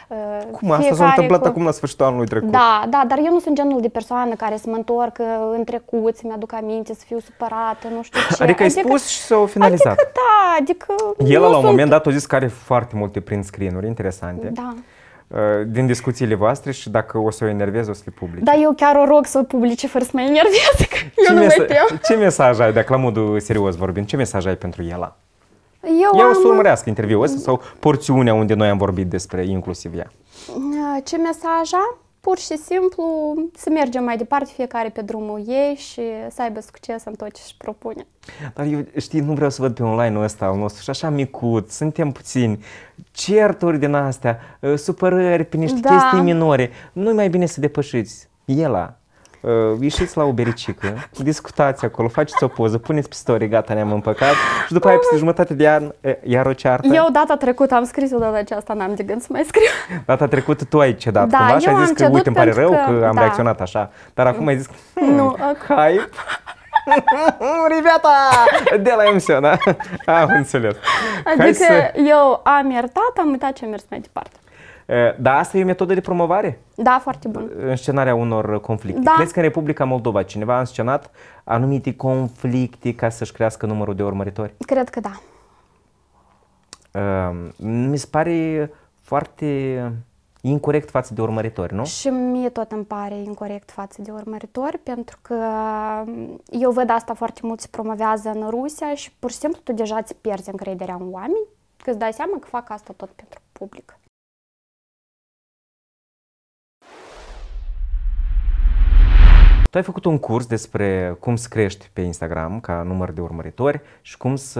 Uh, Cum? Asta s-a întâmplat cu... acum la sfârșitul anului trecut. Da, da, dar eu nu sunt genul de persoană care să mă întorc în trecut, să-mi aduc aminte, să fiu supărată, nu știu ce. Adică ai adică, spus și s-au finalizat. Adică da, adică... El la un sunt... moment dat a zis că are foarte multe print screen-uri interesante. Da. Э, din discuțiile voastre și dacă o să o enervez, o să le public. Da, eu chiar o rog să o publice fără să mă enervez, că eu nu mesa- mai Ce mesaj ai, dacă la modul serios vorbim, ce mesaj ai pentru ea? Eu, eu am... o să urmărească interviul ăsta sau porțiunea unde noi am vorbit despre inclusiv ea. Ce mesaj am? pur și simplu să mergem mai departe fiecare pe drumul ei și să aibă succes în tot ce își propune. Dar eu, știi, nu vreau să văd pe online-ul ăsta al nostru și așa micut, suntem puțini, certuri din astea, ă, supărări pe niște da. chestii minore. Nu mai bine să depășiți. Ela Uh, ieșiți la o bericică, discutați acolo, faceți o poză, puneți pe story, gata, ne-am împăcat și după aia peste jumătate de an iar o ceartă. Eu data trecută am scris-o, data aceasta n-am de gând să mai scriu. Data trecută tu ai cedat da, cumva și ai zis că, uite, îmi pare rău că, că am da. reacționat așa, dar acum ai zis, hmm, nu, hype. de la emisiune, da? Am înțeles. Adică să... eu am iertat, am uitat ce am mers mai departe. Dar asta e o metodă de promovare? Da, foarte bună. scenarea unor conflicte. Da. Crezi că în Republica Moldova cineva a înscenat anumite conflicte ca să-și crească numărul de urmăritori? Cred că da. mi se pare foarte incorrect față de urmăritori, nu? Și mie tot îmi pare incorrect față de urmăritori, pentru că mm, eu văd asta foarte mult se promovează în Rusia și pur și simplu tu deja îți pierzi încrederea în oameni, că îți dai seama că fac asta tot pentru public. Tu ai făcut un curs despre cum să crești pe Instagram ca număr de urmăritori și cum să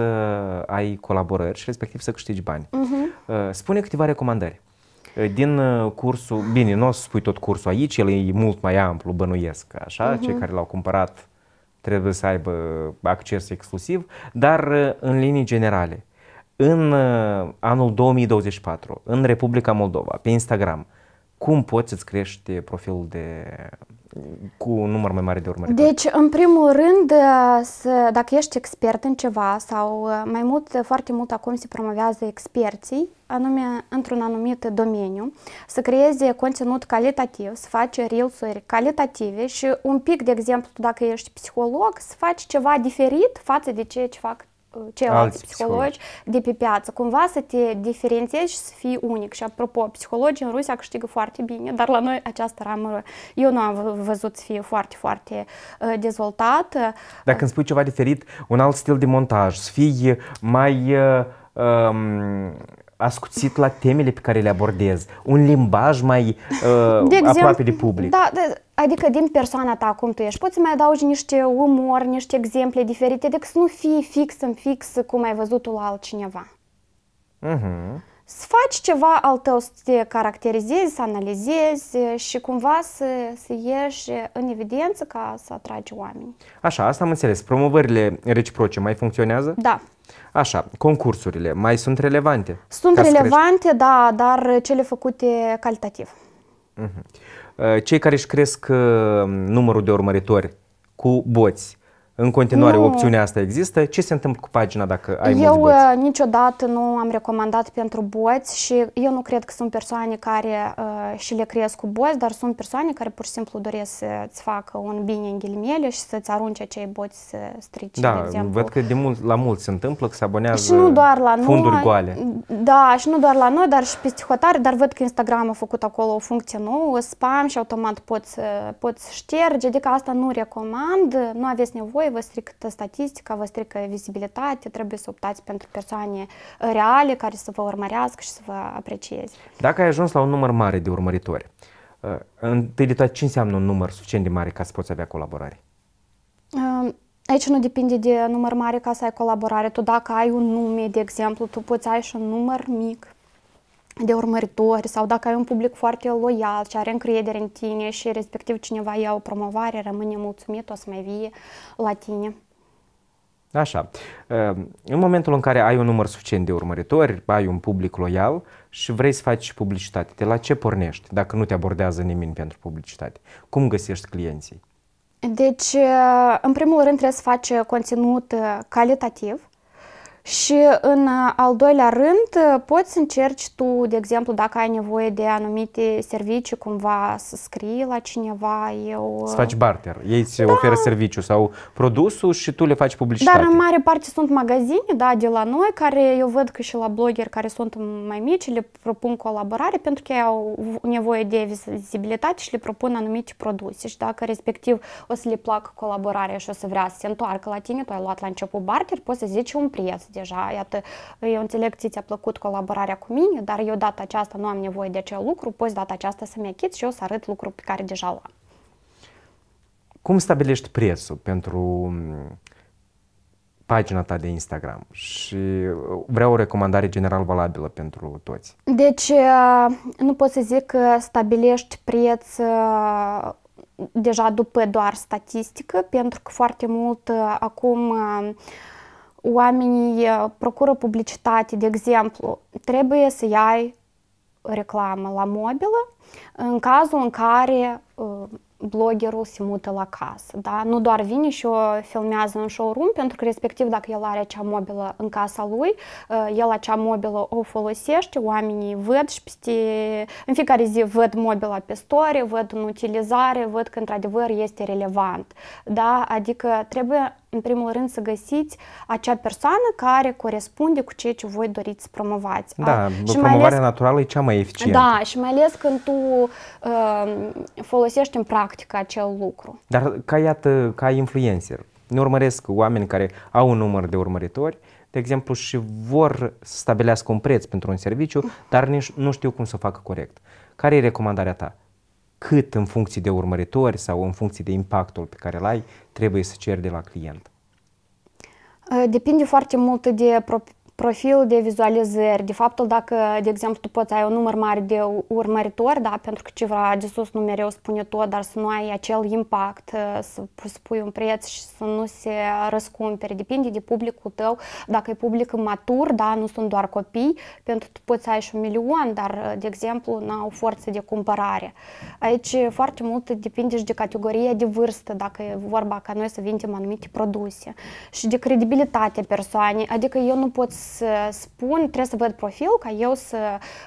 ai colaborări și respectiv să câștigi bani. Uh-huh. Spune câteva recomandări. Uh, din uh, cursul, bine, nu o să spui tot cursul aici, el e mult mai amplu, bănuiesc, așa, uh-huh. cei care l-au cumpărat trebuie să aibă acces exclusiv, dar uh, în linii generale, în anul 2024, în Republica Moldova, pe Instagram, cum poți să-ți crești profilul de cu un număr mai mare de urmăritori? Deci, în primul rând, uh, să, dacă ești expert în ceva sau uh, mai mult, uh, foarte mult acum se promovează experții, anume într-un anumit domeniu, să creezi conținut calitativ, să faci reels-uri calitative și un pic, de exemplu, dacă ești psiholog, să faci ceva diferit față de ceea ce fac ceilalți psihologi, psihologi de pe piață, cumva să te diferențiezi și să fii unic. Și apropo, psihologii în Rusia câștigă foarte bine, dar la noi această ramură eu nu am văzut să fie foarte, foarte dezvoltată. Dacă îmi spui ceva diferit, un alt stil de montaj, să fii mai um, ascuțit la temele pe care le abordez, un limbaj mai uh, de exemplu, aproape de public. Da, de, adică din persoana ta, cum tu ești, poți să mai adaugi niște umor, niște exemple diferite, decât să nu fii fix în fix cum ai văzut-o la altcineva. Uh-huh să faci ceva al tău, să te caracterizezi, să analizezi eh, și cumva să, să ieși eh, în evidență ca să atragi oameni. Așa, asta am înțeles. Promovările reciproce mai funcționează? Da. Așa, concursurile mai sunt relevante? Sunt relevante, da, dar cele făcute calitativ. Uh mhm. eh, -huh. Cei care își cresc numărul de urmăritori cu boți, în continuare, nu. opțiunea asta există. Ce se întâmplă cu pagina dacă ai eu, mulți Eu uh, niciodată nu am recomandat pentru boți și eu nu cred că sunt persoane care uh, și le creez cu boți, dar sunt persoane care pur și simplu doresc să-ți facă un bine în ghilimele și să-ți arunce acei boți să strici, da, de exemplu. văd că de mult, la mult se întâmplă că se abonează și nu doar la funduri noi, goale. Da, și nu doar la noi, dar și peste hotare, dar văd că Instagram a făcut acolo o funcție nouă, spam și automat poți, uh, poți șterge, adică asta nu recomand, nu aveți nevoie, vă strică statistica, vă strică vizibilitate, trebuie să optați pentru persoane uh, reale care să vă urmărească și să vă aprecieze. Dacă ai ajuns la un număr mare de urmăritori, întâi de toate, ce înseamnă un număr suficient de mare ca să poți avea colaborare? Um, aici nu depinde de număr mare ca să ai colaborare. Tu dacă ai un nume, de exemplu, tu poți ai și un număr mic de urmăritori sau dacă ai un public foarte loial și are încredere în tine și respectiv cineva ia o promovare, rămâne mulțumit, o să mai vie la tine. Așa. Ehm, în momentul în care ai un număr suficient de urmăritori, ai un public loial și vrei să faci publicitate, de la ce pornești dacă nu te abordează nimeni pentru publicitate? Cum găsești clienții? Deci, în primul rând, trebuie să faci conținut eh, calitativ, și în uh, al doilea rând, uh, poți să încerci tu, de exemplu, dacă ai nevoie de anumite servicii, cumva să scrii la cineva. Eu... Uh, să faci barter. Ei îți da. oferă serviciu sau produsul și tu le faci publicitate. Dar în mare parte sunt magazine da, de la noi care eu văd că și la blogeri care sunt mai mici le propun colaborare pentru că ei au nevoie de vizibilitate și le propun anumite produse. Și dacă respectiv o să le placă colaborarea și o să vrea să se întoarcă la tine, tu ai luat la început barter, poți să zici un preț deja, iată, eu înțeleg ți a plăcut colaborarea cu mine, dar eu data aceasta nu am nevoie de acel lucru, poți data aceasta să-mi achizi și eu să arăt lucru pe care deja l-am. Cum stabilești prețul pentru mm, pagina ta de Instagram și uh, vreau o recomandare general valabilă pentru toți. Deci, uh, nu pot să zic că stabilești preț uh, deja după doar statistică, pentru că foarte mult acum oamenii procură publicitate, de exemplu, trebuie să iai reclamă la mobilă în cazul în care bloggerul se mută la casă. Da? Nu doar vine și o filmează în showroom, pentru că respectiv dacă el are acea mobilă în casa lui, el acea mobilă o folosește, oamenii văd și peste, în fiecare zi văd mobila pe story, văd în utilizare, văd că într-adevăr este relevant. Da? Adică trebuie în primul rând, să găsiți acea persoană care corespunde cu ceea ce voi doriți să promovați. Da, și promovarea ales, naturală e cea mai eficientă. Da, și mai ales când tu uh, folosești în practică acel lucru. Dar ca, iată, ca influencer, ne urmăresc oameni care au un număr de urmăritori, de exemplu, și vor să stabilească un preț pentru un serviciu, dar nici nu știu cum să o facă corect. Care e recomandarea ta? cât în funcție de urmăritori sau în funcție de impactul pe care îl ai, trebuie să ceri de la client? Depinde foarte mult de profil de vizualizări, de faptul dacă, de exemplu, tu poți ai un număr mare de urmăritori, da, pentru că ceva de sus nu mereu spune tot, dar să nu ai acel impact, uh, să spui un preț și să nu se răscumpere. Depinde de publicul tău, dacă e public matur, da, nu sunt doar copii, pentru că tu poți ai și un milion, dar, uh, de exemplu, nu au forță de cumpărare. Aici uh, foarte mult depinde și de categoria de vârstă, dacă e vorba ca noi să vindem anumite produse și de credibilitatea persoanei, adică eu nu pot să spun, trebuie să văd profilul ca eu să,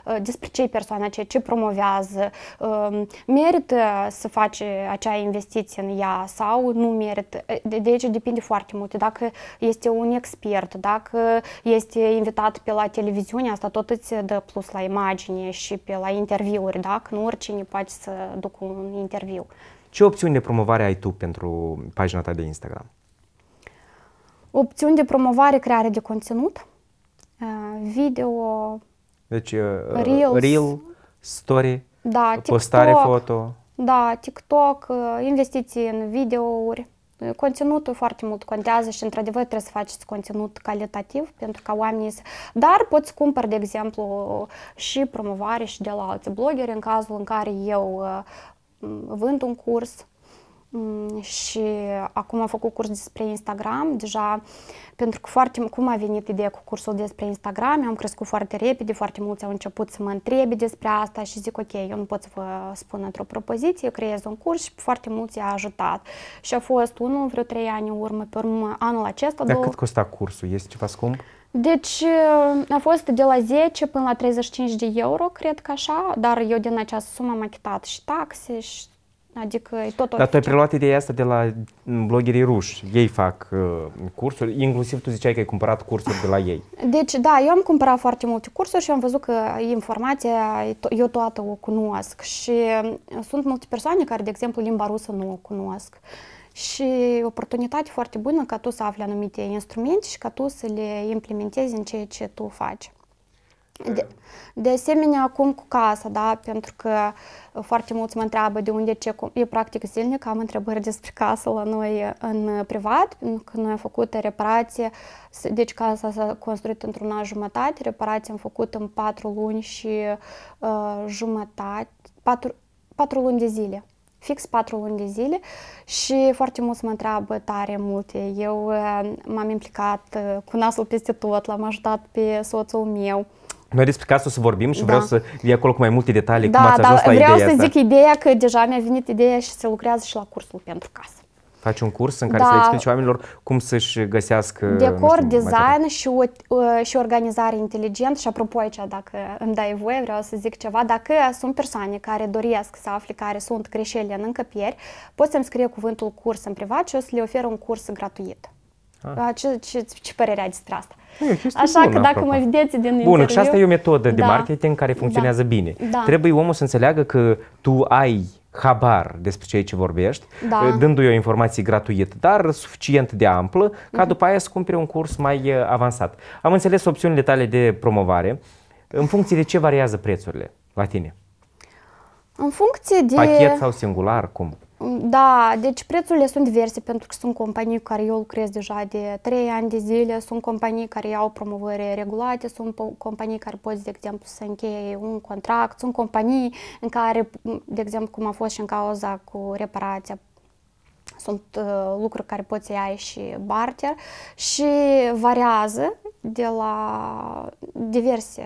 uh, despre ce persoana ce, ce promovează, um, merită să face acea investiție în ea sau nu merită. De aici depinde foarte mult. Dacă este un expert, dacă este invitat pe la televiziune, asta tot îți dă plus la imagine și pe la interviuri, dacă nu oricine poate să ducă un interviu. Ce opțiuni de promovare ai tu pentru pagina ta de Instagram? Opțiuni de promovare, creare de conținut video, deci, э, reels, reel, story, da, TikTok, postare foto. Da, TikTok, investiții în videouri. Conținutul foarte mult contează și, într-adevăr, trebuie să faceți conținut calitativ pentru ca oamenii să... Dar poți cumpăr, de exemplu, și promovare și de la alți blogeri în cazul în care eu vând un curs și acum am făcut curs despre Instagram, deja pentru că foarte cum a venit ideea cu cursul despre Instagram, eu am crescut foarte repede, foarte mulți au început să mă întrebe despre asta și zic ok, eu nu pot să vă spun într-o propoziție, eu creez un curs și foarte mulți i-a ajutat. Și a fost unul vreo trei ani în urmă, pe urmă anul acesta. Dar două... cât costa cursul? Este ceva scump? Deci a fost de la 10 până la 35 de euro, cred că așa, dar eu din această sumă am achitat și taxe și Adică e tot Dar tu ai preluat ideea asta de la blogerii ruși. Ei fac uh, cursuri, inclusiv tu ziceai că ai cumpărat cursuri de la ei. Deci, da, eu am cumpărat foarte multe cursuri și am văzut că informația eu toată o cunosc. Și uh, sunt multe persoane care, de exemplu, limba rusă nu o cunosc. Și oportunitate foarte bună ca tu să afli anumite instrumente și ca tu să le implementezi în ceea ce tu faci. De, de asemenea, acum cu casa, da, pentru că uh, foarte mulți mă întreabă de unde ce, cum. Eu practic zilnic am întrebări despre casă la noi uh, în uh, privat, pentru că noi am făcut reparație, deci casa s-a construit într-un an jumătate, reparație am făcut în patru luni și uh, jumătate, patru, patru luni de zile fix 4 luni de zile și foarte mult mă întreabă tare multe. Eu m-am implicat cu nasul peste tot, l-am ajutat pe soțul meu noi despre caz o să vorbim și da. vreau să vii acolo cu mai multe detalii, da, cum ați da, ajuns la ideea asta. vreau să zic ideea că deja mi-a venit ideea și se lucrează și la cursul pentru casă. Faci un curs în care da. să le explici oamenilor cum să-și găsească... Decor, știu, design și, o, și organizare inteligentă. Și apropo aici, dacă îmi dai voie, vreau să zic ceva. Dacă sunt persoane care doresc să afle care sunt greșelile în încăpieri, poți să-mi scrie cuvântul curs în privat și o să le ofer un curs gratuit. Ah. Ce, ce, ce părere ai despre asta? E, Așa bună, că dacă apropo. mă vedeți din Bun, interviu... și asta e o metodă da. de marketing care da. funcționează da. bine. Da. Trebuie omul să înțeleagă că tu ai habar despre ceea ce vorbești, da. Eh, dându-i o informație gratuită, dar suficient de amplă, ca mhm. după aia să cumpere un curs mai eh, avansat. Am înțeles opțiunile tale de promovare. În funcție de ce variază prețurile la tine? În funcție de... Pachet sau singular, cum? Da, deci prețurile sunt diverse pentru că sunt companii cu care eu lucrez deja de 3 ani de zile, sunt companii care au promovări regulate, sunt companii care pot, de exemplu, să încheie un contract, sunt companii în care, de exemplu, cum a fost și în cauza cu reparația sunt uh, lucruri care poți ia și barter și variază de la diverse...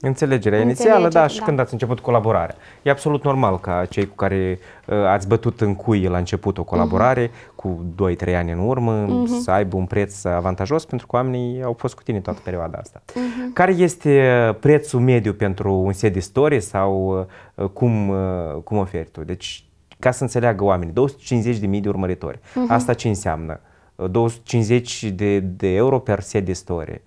Înțelegerea inițială, da, și da. când ați început colaborarea. E absolut normal ca cei cu care uh, ați bătut în cui la început o colaborare, uh-huh. cu 2-3 ani în urmă, uh-huh. să aibă un preț avantajos, pentru că oamenii au fost cu tine toată perioada asta. Uh-huh. Care este prețul mediu pentru un set de istorie sau uh, cum, cum oferi tu? Deci ca să înțeleagă oamenii. 250.000 de urmăritori. Uh-huh. Asta ce înseamnă? 250 de, de euro per set de istorie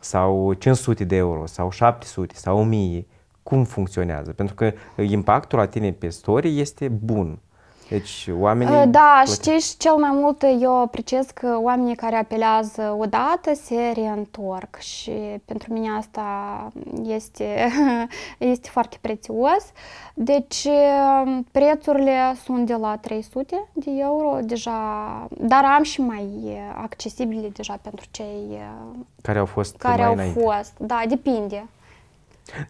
sau 500 de euro sau 700 sau 1000 cum funcționează? Pentru că impactul la tine pe story este bun. Deci oamenii... Ă, da, plătesc. știi, cel mai mult eu apreciez că oamenii care apelează odată se reîntorc și pentru mine asta este, este foarte prețios. Deci um, prețurile sunt de la 300 de euro deja, dar am și mai accesibile deja pentru cei care au fost care mai au înainte. fost. Da, depinde.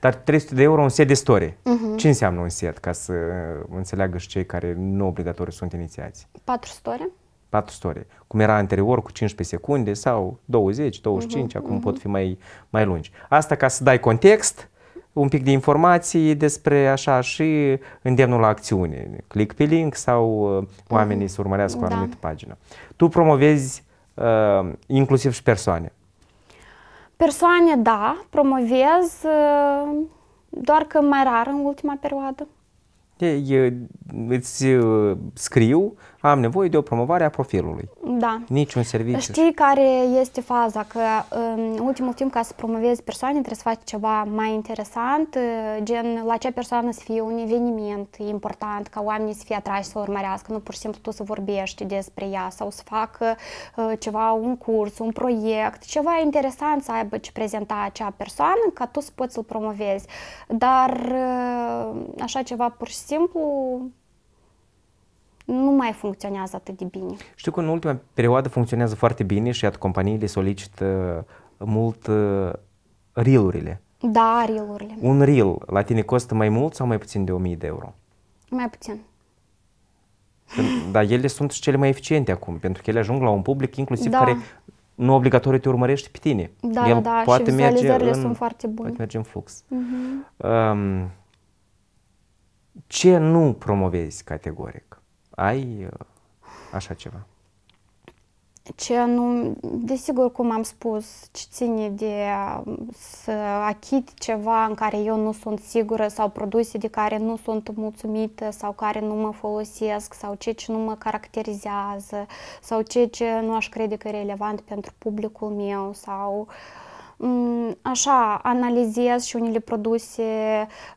Dar 300 de euro un set de storie. Uh-huh. Mhm. Ce înseamnă un set, ca să uh, înțeleagă și cei care nu obligatoriu sunt inițiați? 4 storie. 4 storie. Cum era anterior, cu 15 secunde sau 20, 25, uh-huh, acum uh-huh. pot fi mai, mai lungi. Asta ca să dai context, un pic de informații despre așa și îndemnul la acțiune. Click pe link sau uh, oamenii uh-huh. să urmărească o da. anumită da. pagină. Tu promovezi uh, inclusiv și persoane. Persoane, da, promovez, ă, doar că mai rar în ultima perioadă. e, îți ă, scriu am nevoie de o promovare a profilului. Da. Niciun serviciu. Știi care este faza? Că în ultimul timp, ca să promovezi persoane, trebuie să faci ceva mai interesant, ă, gen la acea persoană să fie un eveniment important, ca oamenii să fie atrași să urmărească, nu pur și simplu tu să vorbești despre ea sau să facă ă, ceva, un curs, un proiect, ceva interesant să aibă ce prezenta acea persoană, ca tu să poți să-l promovezi. Dar ă, așa ceva pur și simplu nu mai funcționează atât de bine. Știu că în ultima perioadă funcționează foarte bine și iată companiile solicită uh, mult uh, reel-urile. Da, reel-urile. Un reel la tine costă mai mult sau mai puțin de 1000 de euro? Mai puțin. Dar ele sunt și cele mai eficiente acum, pentru că ele ajung la un public inclusiv da. care nu obligatoriu te urmărește pe tine. Da, El da, poate și vizualizările în, sunt foarte bune. Poate merge în flux. Uh-huh. Um, ce nu promovezi categoric? ai uh, așa ceva? Ce nu, desigur, cum am spus, ce ține de um, să achit ceva în care eu nu sunt sigură sau produse de care nu sunt mulțumită sau care nu mă folosesc sau ce ce nu mă caracterizează sau ce ce nu aș crede că e relevant pentru publicul meu sau uh, așa, analizez și unele produse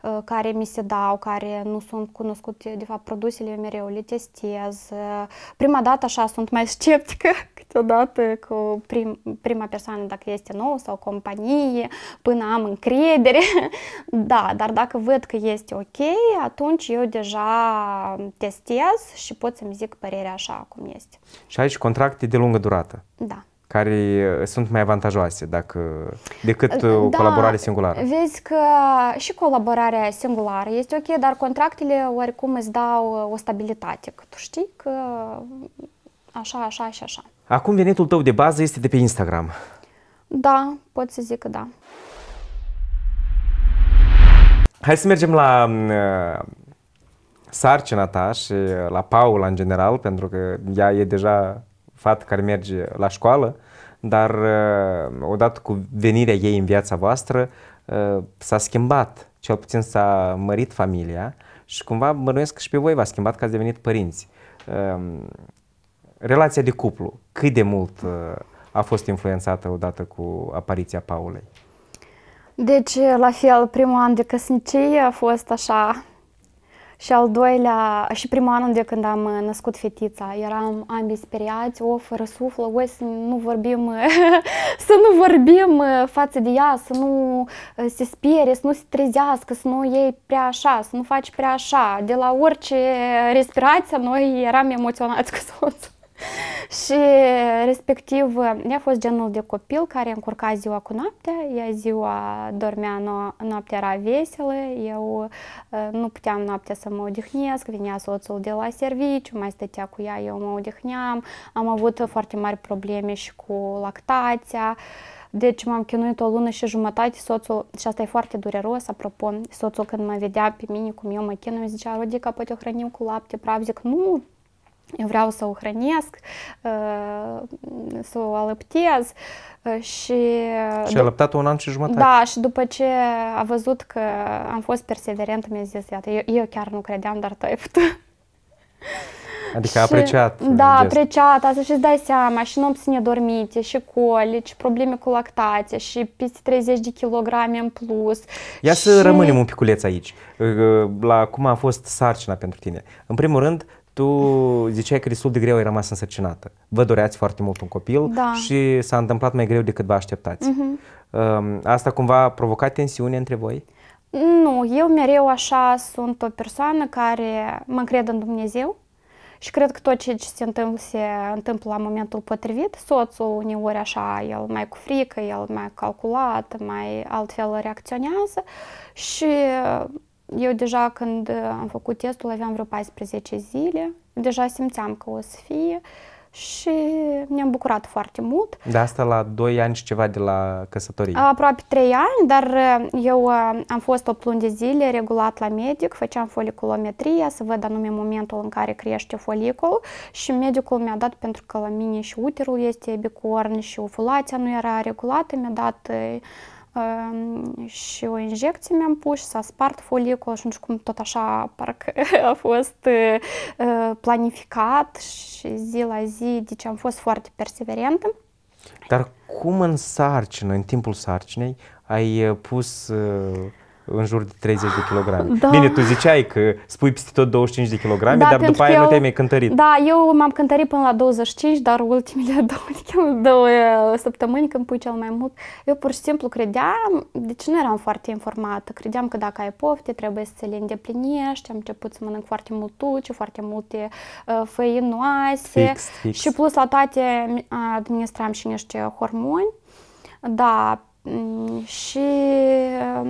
ă, care mi se dau, care nu sunt cunoscute, de fapt, produsele mereu le testez. Ă. Prima dată, așa, sunt mai sceptică câteodată cu prim, prima persoană, dacă este nouă sau companie, până am încredere. da, dar dacă văd că este ok, atunci eu deja testez și pot să-mi zic părerea așa cum este. Și aici contracte de lungă durată. Da care uh, sunt mai avantajoase dacă, decât uh, da, o colaborare singulară. Vezi că și colaborarea singulară este ok, dar contractele oricum îți dau uh, o stabilitate. Că tu știi că mm, așa, așa și așa. Acum venitul tău de bază este de pe Instagram. Da, pot să zic că da. Hai să mergem la mm, uh, sarcina ta și la Paula în general, pentru că ea e deja fată care merge la școală, dar uh, odată cu venirea ei în viața voastră uh, s-a schimbat, cel puțin s-a mărit familia și cumva mă că și pe voi v-a schimbat că ați devenit părinți. Um, relația de cuplu, cât de mult uh, a fost influențată odată cu apariția Paulei? Deci, la fel, primul an de căsnicie a fost așa și al doilea, și primul an de când am uh, născut fetița, eram ambii speriați, o, fără suflă, o, să nu vorbim, uh, să nu vorbim uh, față de ea, să nu se spere, să nu se trezească, să nu iei prea așa, să nu faci prea așa. De la orice respirație noi eram emoționați cu soțul. și respectiv ea a fost genul de copil care încurca ziua cu noaptea, ea ziua dormea, no- noaptea era veselă, eu ă, nu puteam noaptea să mă odihnesc, venea soțul de la serviciu, mai stătea cu ea, eu mă odihneam, am avut foarte mari probleme și cu lactația, deci m-am chinuit o lună și jumătate, soțul, și asta e foarte dureros, apropo, soțul când mă vedea pe mine, cum eu mă îmi zicea, Rodica, poate o hrănim cu lapte, praf, zic, nu, eu vreau să o hrănesc, să o alăptez și... Și a alăptat un an și jumătate. Da, și după ce a văzut că am fost perseverent, mi-a zis, iată, eu, eu chiar nu credeam, dar tu ai putut. Adică a apreciat. Da, gest. apreciat, asta și-ți dai seama, și nopți nedormite, și colici, probleme cu lactația, și peste 30 de kilograme în plus. Ia și... să rămânem un piculeț aici, la cum a fost sarcina pentru tine. În primul rând, tu ziceai că destul de greu ai rămas însărcinată. Vă doreați foarte mult un copil da. și s-a întâmplat mai greu decât vă așteptați. Uh-huh. Asta cumva a provocat tensiune între voi? Nu, eu mereu așa sunt o persoană care mă cred în Dumnezeu și cred că tot ce se întâmplă, se întâmplă la momentul potrivit. Soțul uneori așa, el mai cu frică, el mai calculat, mai altfel reacționează și eu deja când uh, am făcut testul aveam vreo 14 zile, deja simțeam că o să fie și ne-am bucurat foarte mult. De asta la 2 ani și ceva de la căsătorie? Aproape 3 ani, dar uh, eu uh, am fost 8 luni de zile regulat la medic, făceam foliculometria să văd anume momentul în care crește folicul și medicul mi-a dat, pentru că la mine și uterul este bicorn și ovulația nu era regulată, mi-a dat și o injecție mi-am pus s-a spart folicul și nu știu cum tot așa parcă a fost uh, uh, planificat și zi la zi, deci am fost foarte perseverentă. Dar cum în sarcină, în timpul sarcinei, ai uh, pus uh, în jur de 30 de kilograme. Da. Bine, tu ziceai că spui peste tot 25 de kilograme, da, dar după aia eu, nu te-ai mai cântărit. Da, eu m-am cântărit până la 25, dar ultimele două, două uh, săptămâni când pui cel mai mult, eu pur și simplu credeam, deci nu eram foarte informată, credeam că dacă ai pofte trebuie să le îndeplinești, am început să mănânc foarte mult tuci, foarte multe uh, făinoase fix, fix. și plus la toate uh, administram și niște hormoni. Da, mm, și uh,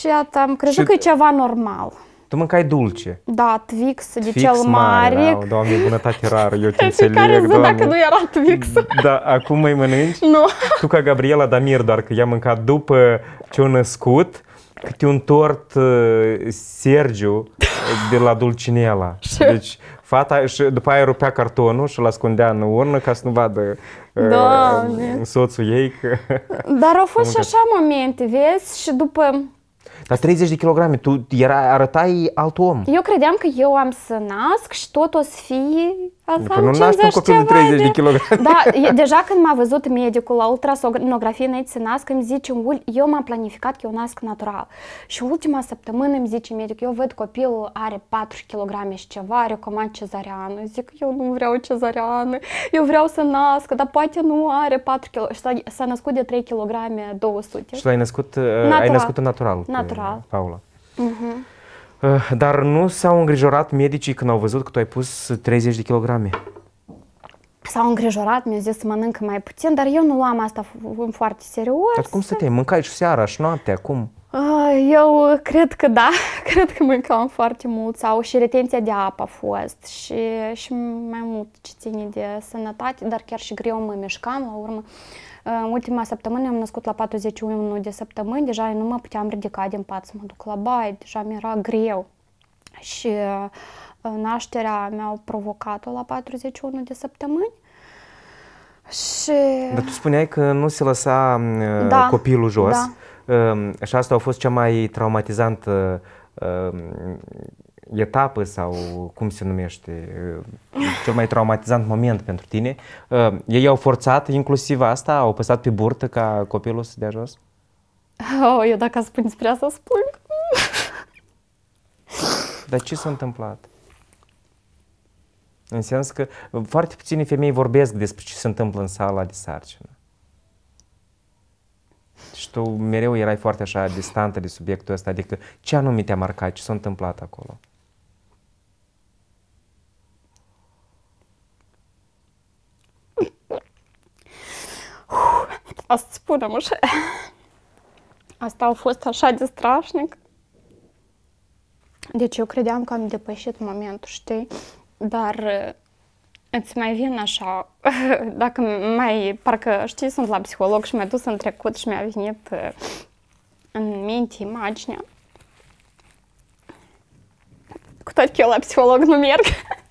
și atâta, am crezut și... că e ceva normal. Tu mâncai dulce. Da, Twix, Twix de cel mare. mare da, doamne, bunătate rară, eu te înțeleg, care zi, dacă nu era Twix. Da, acum mai mănânci? Nu. Tu ca Gabriela Damir, doar că i-a mâncat după ce-o născut câte un tort uh, Sergiu de la Dulcinela. Deci fata și după aia rupea cartonul și l-a în urnă ca să nu vadă uh, Doamne. soțul ei. Că... Dar au fost și așa momente, vezi? Și după dar 30 de kilograme, tu era, arătai alt om. Eu credeam că eu am să nasc și tot o să fie Aveam păi nu naște un copil de 30 de, de kilograme. Da, e, deja când m-a văzut medicul la ultrasonografie înainte să nasc, îmi zice, eu m-am planificat că eu nasc natural. Și ultima săptămână îmi zice medic, eu văd copilul are 4 kg și ceva, recomand cezariană. Zic, eu nu vreau cezariană, eu vreau să nasc, dar poate nu are 4 kg. Și s-a, s-a născut de 3 kg 200. Și tu ai născut, uh, natural. ai născut natural, uh, natural. Paula. Uh-huh. Eh, dar nu s-au îngrijorat medicii când au văzut că tu ai pus 30 de kilograme? S-au îngrijorat, mi-au zis să mănânc mai puțin, dar eu nu luam asta foarte serios. Dar cum stăteai? Mâncai și seara și noaptea, cum? Ah, eu cred că da, cred că mâncam foarte mult sau și retenția de apă a fost și, și mai mult ce ține de sănătate, dar chiar și greu mă mișcam la urmă. Uh, în ultima săptămână am născut la 41 de săptămâni, deja nu mă puteam ridica din pat să mă duc la baie, deja mi-era greu. Și uh, nașterea mi a provocat-o la 41 de săptămâni. Și... Dar tu spuneai că nu se lăsa uh, da, copilul jos. Da. Uh, și asta a fost cea mai traumatizantă etapă sau cum se numește, cel mai traumatizant moment pentru tine, ă, ei au forțat inclusiv asta, au păsat pe burtă ca copilul să dea jos? Oh, eu dacă spun despre asta, spun. Dar ce s-a întâmplat? În sens că foarte puține femei vorbesc despre ce se întâmplă în sala de sarcină. Și tu mereu erai foarte așa distantă de subiectul ăsta, adică ce anume te-a marcat, ce s-a întâmplat acolo? Asta spunem așa. Asta a fost așa de strașnic. Deci eu credeam că am depășit momentul, știi? Dar uh, îți mai vin așa, dacă mai, parcă știi, sunt la psiholog și mi-a dus în trecut și mi-a venit uh, în minte imaginea. Cu tot că eu la psiholog nu merg.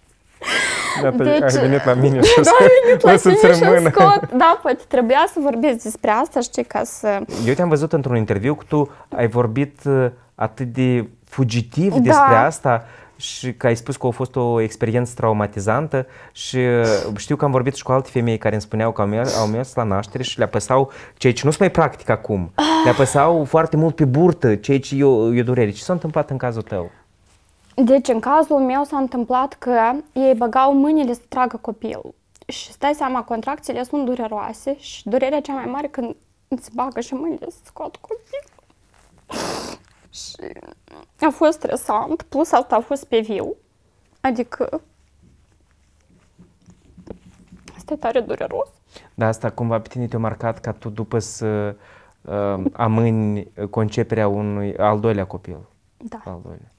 Iată, da, deci, ai venit la mine da, și da, venit la să tine și scot. Da, poate păi, trebuia să vorbesc despre asta, știi, ca să... Eu te-am văzut într-un interviu că tu ai vorbit uh, atât de fugitiv da. despre asta și că ai spus că a fost o experiență traumatizantă și uh, știu că am vorbit și cu alte femei care îmi spuneau că au mers, la naștere și le apăsau ceea ce nu se mai practic acum, le apăsau foarte mult pe burtă ceea ce e o, e o durere. Ce s-a întâmplat în cazul tău? Deci, în cazul meu s-a întâmplat că ei băgau mâinile să tragă copilul. Și stai seama, contracțiile sunt dureroase și durerea cea mai mare când îți bagă și mâinile să scot copilul. și a fost stresant, plus asta a fost pe viu. Adică e tare dureros. Da, asta cumva pe tine te-a marcat ca tu după să uh, amâni conceperea unui al doilea copil. Da. Al doilea.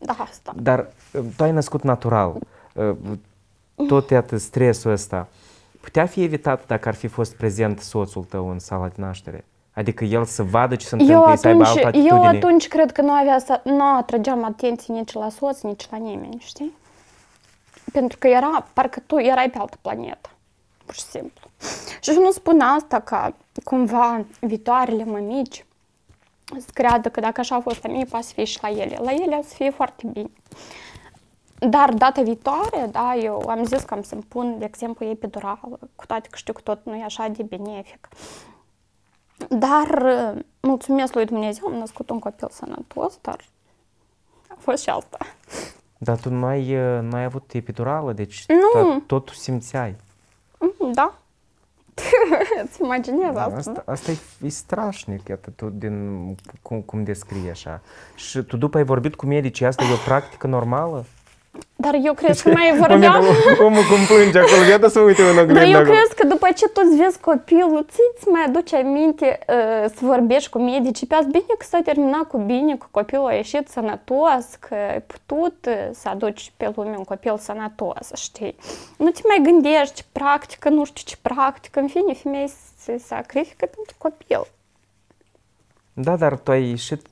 Da, asta. Dar uh, tu ai născut natural uh, tot iată stresul ăsta. Putea fi evitat dacă ar fi fost prezent soțul tău în sala de naștere? Adică el să vadă ce se întâmplă, eu atunci, să aibă altă Eu atunci cred că nu, avea să, nu atrăgeam atenție nici la soț, nici la nimeni, știi? Pentru că era, parcă tu erai pe altă planetă, pur și simplu. Și nu spun asta ca cumva viitoarele mămici să creadă că dacă așa a fost la mine, poate să fie și la ele. La ele să fie foarte bine. Dar data viitoare, da, eu am zis că am să-mi pun, de exemplu, dural, cu toate că știu că tot nu e așa de benefic. Dar uh, mulțumesc lui Dumnezeu, am născut un copil sănătos, dar a fost și asta. Dar tu nu ai, uh, nu ai avut epidurală, deci nu. tot tu simțeai. Mm, da, Îți imaginezi da, asta, asta, asta e, e strașnic, iată, tu din, cum, cum descrie așa. Și tu după ai vorbit cu medicii, asta e o practică normală? Dar eu cred că mai vorbeam... Omul cum plânge acolo, gata să uite în oglindă. Dar eu acolo. cred că după ce tu îți vezi copilul, ți-ți mai aduce aminte uh, să vorbești cu medicii pe azi bine că s-a terminat cu bine, că copilul a ieșit sănătos, că ai putut uh, să aduci pe lume un copil sănătos, știi? Nu te mai gândești ce practică, nu știu ce practică, în fine, femeia se sacrifică pentru copil. Da, dar tu ai ieșit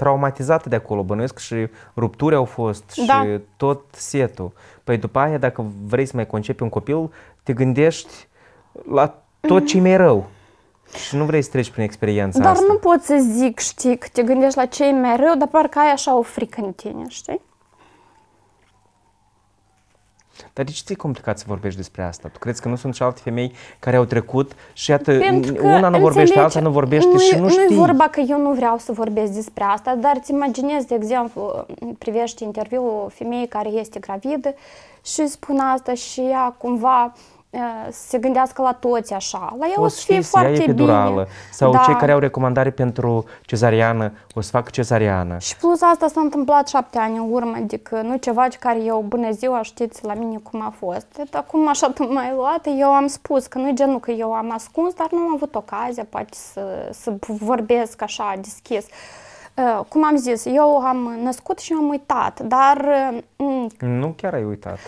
traumatizată de acolo, bănuiesc și rupturi au fost și da. tot setul. Păi după aia, dacă vrei să mai concepi un copil, te gândești la tot ce mi rău. Și nu vrei să treci prin experiența dar asta. Dar nu pot să zic, știi, că te gândești la ce e mai rău, dar parcă ai așa o frică în tine, știi? Dar de ce ți-e complicat să vorbești despre asta? Tu crezi că nu sunt și alte femei care au trecut și iată, una nu vorbește, alta nu vorbește nu și nu știi. Nu e vorba că eu nu vreau să vorbesc despre asta, dar ți imaginezi, de exemplu, privești interviul femeii care este gravidă și spune asta și ea cumva să se gândească la toți așa, la ea o, să fie foarte epidurală, bine. Sau da. cei care au recomandare pentru cezariană, o să facă cezariană. Și plus asta s-a întâmplat șapte ani în urmă, adică nu ceva de care eu, bună ziua, știți la mine cum a fost. Deci, acum așa tu mai luat, eu am spus că nu genul că eu am ascuns, dar nu am avut ocazia poate să, să vorbesc așa deschis. cum am zis, eu am născut și am uitat, dar... nu chiar ai uitat.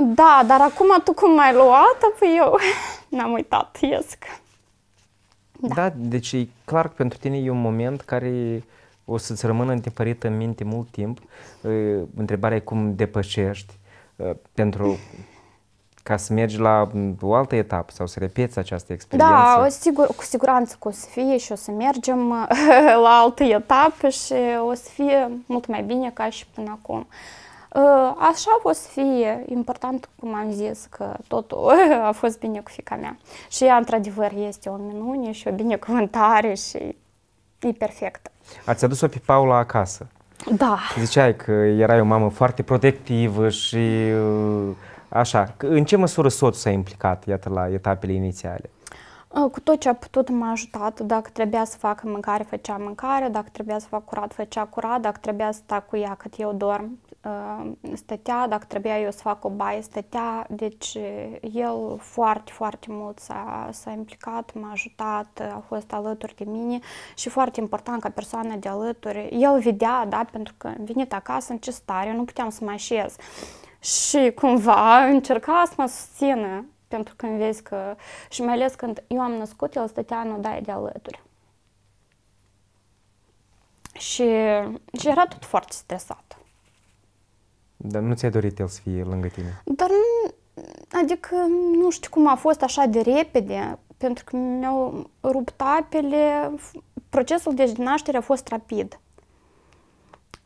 Da, dar acum tu cum m-ai luat, păi eu n-am uitat, ies că... Da. da, deci e clar că pentru tine e un moment care o să-ți rămână întipărit în minte mult timp. Întrebarea e cum depășești pentru ca să mergi la o altă etapă sau să repeți această experiență. Da, o sigur, cu siguranță că o să fie și o să mergem la altă etapă și o să fie mult mai bine ca și până acum. Uh, Ă, așa a fost fie important, cum am zis, că totul a fost bine fica mea. Și ea, într-adevăr, este o minune și o binecuvântare și e perfectă. Ați adus-o pe Paula acasă. Da. Ziceai că erai o mamă foarte protectivă și ă, așa. În ce măsură soțul s-a implicat, iată, la etapele inițiale? Ah, cu tot ce a putut m-a ajutat. Dacă trebuia să fac mâncare, făcea mâncare, dacă trebuia să fac curat, făcea curat, dacă trebuia să stau cu ea cât eu dorm, ah, stătea, dacă trebuia eu să fac o baie, stătea. Deci el foarte, foarte mult s-a, s-a implicat, m-a ajutat, a fost alături de mine și foarte important ca persoana de alături. El vedea, da, pentru că am venit acasă în ce stare, eu nu puteam să mă așez. Și cumva încerca să mă susțină pentru că îmi vezi că... Și mai ales când eu am născut, el stătea în odaie de alături. Și, și era tot foarte stresat. Dar nu ți-a dorit el să fie lângă tine? Dar nu... Adică nu știu cum a fost așa de repede, pentru că mi-au rupt apele. Procesul deci de naștere a fost rapid.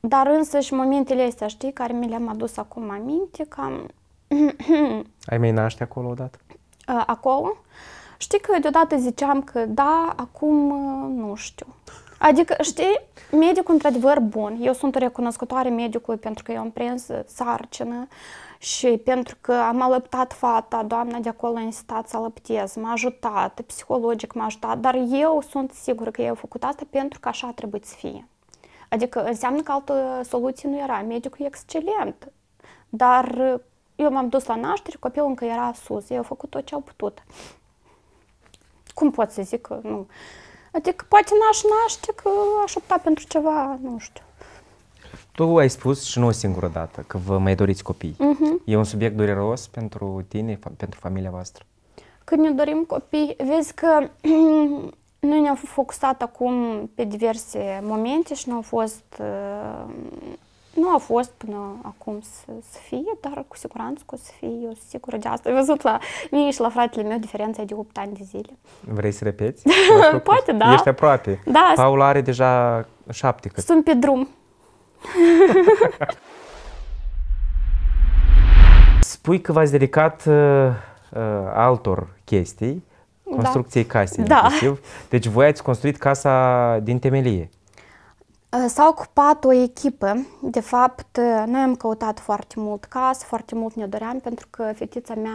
Dar însă și momentele astea, știi, care mi le-am adus acum aminte, că ai mai naște acolo odată? Acolo? Știi că deodată ziceam că da, acum uh, nu știu. Adică, știi, medicul într-adevăr bun. Eu sunt recunoscătoare medicului pentru că eu am prins sarcină și pentru că am alăptat fata, doamna de acolo a insistat să alăptez, m-a ajutat, psihologic m-a ajutat, dar eu sunt sigură că eu am făcut asta pentru că așa trebuie să fie. Adică înseamnă că altă soluție nu era. Medicul e excelent, dar eu m-am dus la naștere, copilul încă era sus, eu au făcut tot ce au putut. Cum pot să zic că nu? Adică poate n-aș naște că aș opta pentru ceva, nu știu. Tu ai spus și nu o singură dată că vă mai doriți copii. Uh-huh. E un subiect dureros pentru tine, pentru familia voastră? Când ne dorim copii, vezi că noi ne-am focusat acum pe diverse momente și nu au fost uh, nu a fost până acum să, să fie, dar cu siguranță că o să fie. Eu sunt sigură de asta. Ai văzut la mine și la fratele meu diferența de 8 ani de zile. Vrei să repeți? Poate, da. Ești aproape. Da. Paula are deja șapte. Cât. Sunt pe drum. Spui că v-ați dedicat uh, uh, altor chestii, da. construcției da. casei. Da. Deci voi ați construit casa din temelie. S-a ocupat o echipă, de fapt, noi am căutat foarte mult casă, foarte mult ne doream, pentru că fetița mea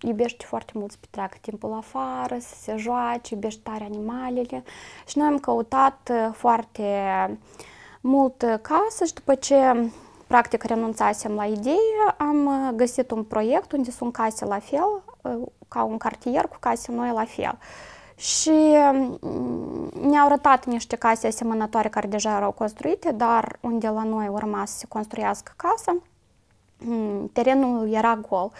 iubește foarte mult să petreacă timpul afară, să se joace, iubește tare animalele și noi am căutat uh, foarte mult uh, casă și după ce practic renunțasem la idee, am uh, găsit un proiect unde sunt case la fel, ca un cartier cu case noi la fel și mm, ne-au arătat niște case asemănătoare care deja erau construite, dar unde la noi urma să se construiască casa, mm, terenul era gol.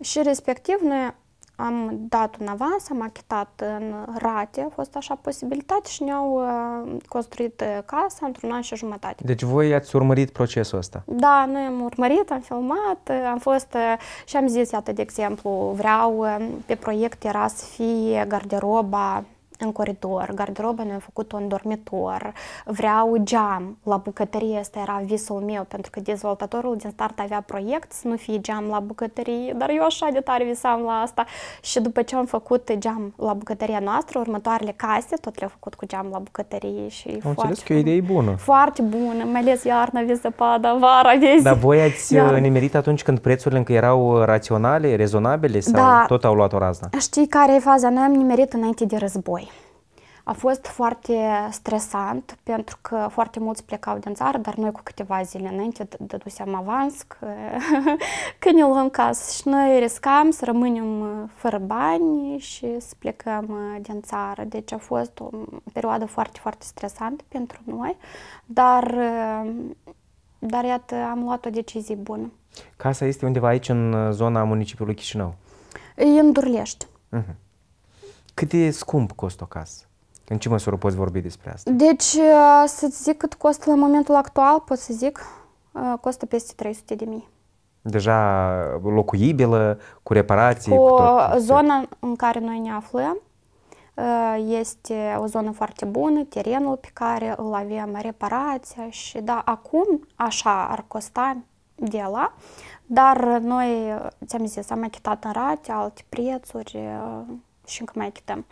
Și respectiv noi am dat un avans, am achitat în rate, a fost așa posibilitate și ne-au uh, construit uh, casa într-un an și jumătate. Deci voi ați urmărit procesul ăsta? Da, noi am urmărit, am filmat, uh, am fost și am zis, iată, de exemplu, vreau pe proiect era să fie garderoba în coridor, garderoba ne-am făcut-o în dormitor, vreau geam la bucătărie, asta era visul meu, pentru că dezvoltatorul din start avea proiect să nu fie geam la bucătărie, dar eu așa de tare visam la asta și după ce am făcut geam la bucătăria noastră, următoarele case tot le au făcut cu geam la bucătărie și am foarte înțeles că e idee bună. Foarte bună, mai ales iarna, vezi zăpada, vara, vezi. Dar voi ați iarna. nimerit atunci când prețurile încă erau uh, raționale, rezonabile sau da. tot au luat o razna? Știi care e faza? Noi am nimerit înainte de război. A fost foarte stresant pentru că foarte mulți plecau din țară, dar noi cu câteva zile înainte dădusem avans că, că ne luăm casă și noi riscam să rămânem uh, fără bani și să plecăm uh, din țară. Deci a fost o perioadă foarte, foarte stresantă pentru noi, dar, uh, dar iată, am luat o decizie bună. Casa este undeva aici, în zona municipiului Chișinău? E în Durlești. Uh-huh. Cât e scump costă o casă? În ce măsură poți vorbi despre asta? Deci, uh, să-ți zic cât costă la momentul actual, pot să zic, uh, costă peste 300 de mii. Deja locuibilă, cu reparații, cu, cu tot. zona în care noi ne aflăm uh, este o zonă foarte bună, terenul pe care îl avem, reparația și da, acum așa ar costa de la, dar noi, ți-am zis, am achitat în rate, alte prețuri și încă mai achităm.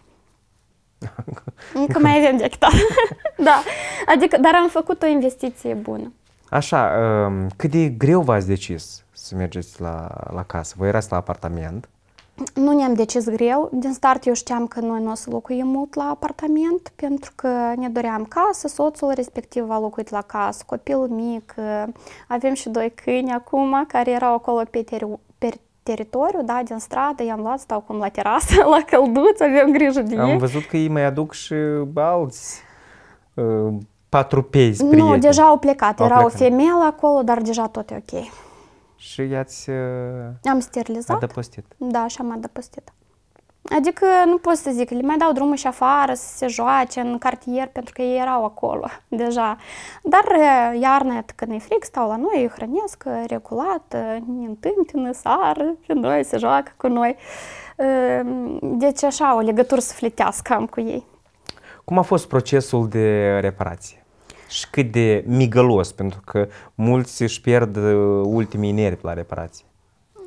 Încă mai avem de achitat. da. Adică, dar am făcut o investiție bună. Așa, um, cât de greu v-ați decis să mergeți la, la casă? Voi erați la apartament? Nu ne-am decis greu. Din start eu știam că noi nu o să locuim mult la apartament pentru că ne doream casă, soțul respectiv a locuit la casă, copil mic, uh, avem și doi câini acum care erau acolo pe, teri- pe teritoriu, da, din stradă, i-am luat, stau cum la terasă, la călduț, avem grijă de am ei. Am văzut că ei mai aduc și alți uh, patru pezi prieteni. Nu, deja au plecat. Au Era plecat. o femeie acolo, dar deja tot e ok. Și i-ați uh, am sterilizat. adăpostit. Da, și am adăpostit. Adică nu pot să zic, le mai dau drumul și afară să se joace în cartier pentru că ei erau acolo deja. Dar iarna, când e fric, stau la noi, îi hrănesc regulat, ne întâmpină, sar pe noi, se joacă cu noi. Deci așa, o legătură sufletească am cu ei. Cum a fost procesul de reparație? Și cât de migălos, pentru că mulți își pierd ultimii nervi la reparație.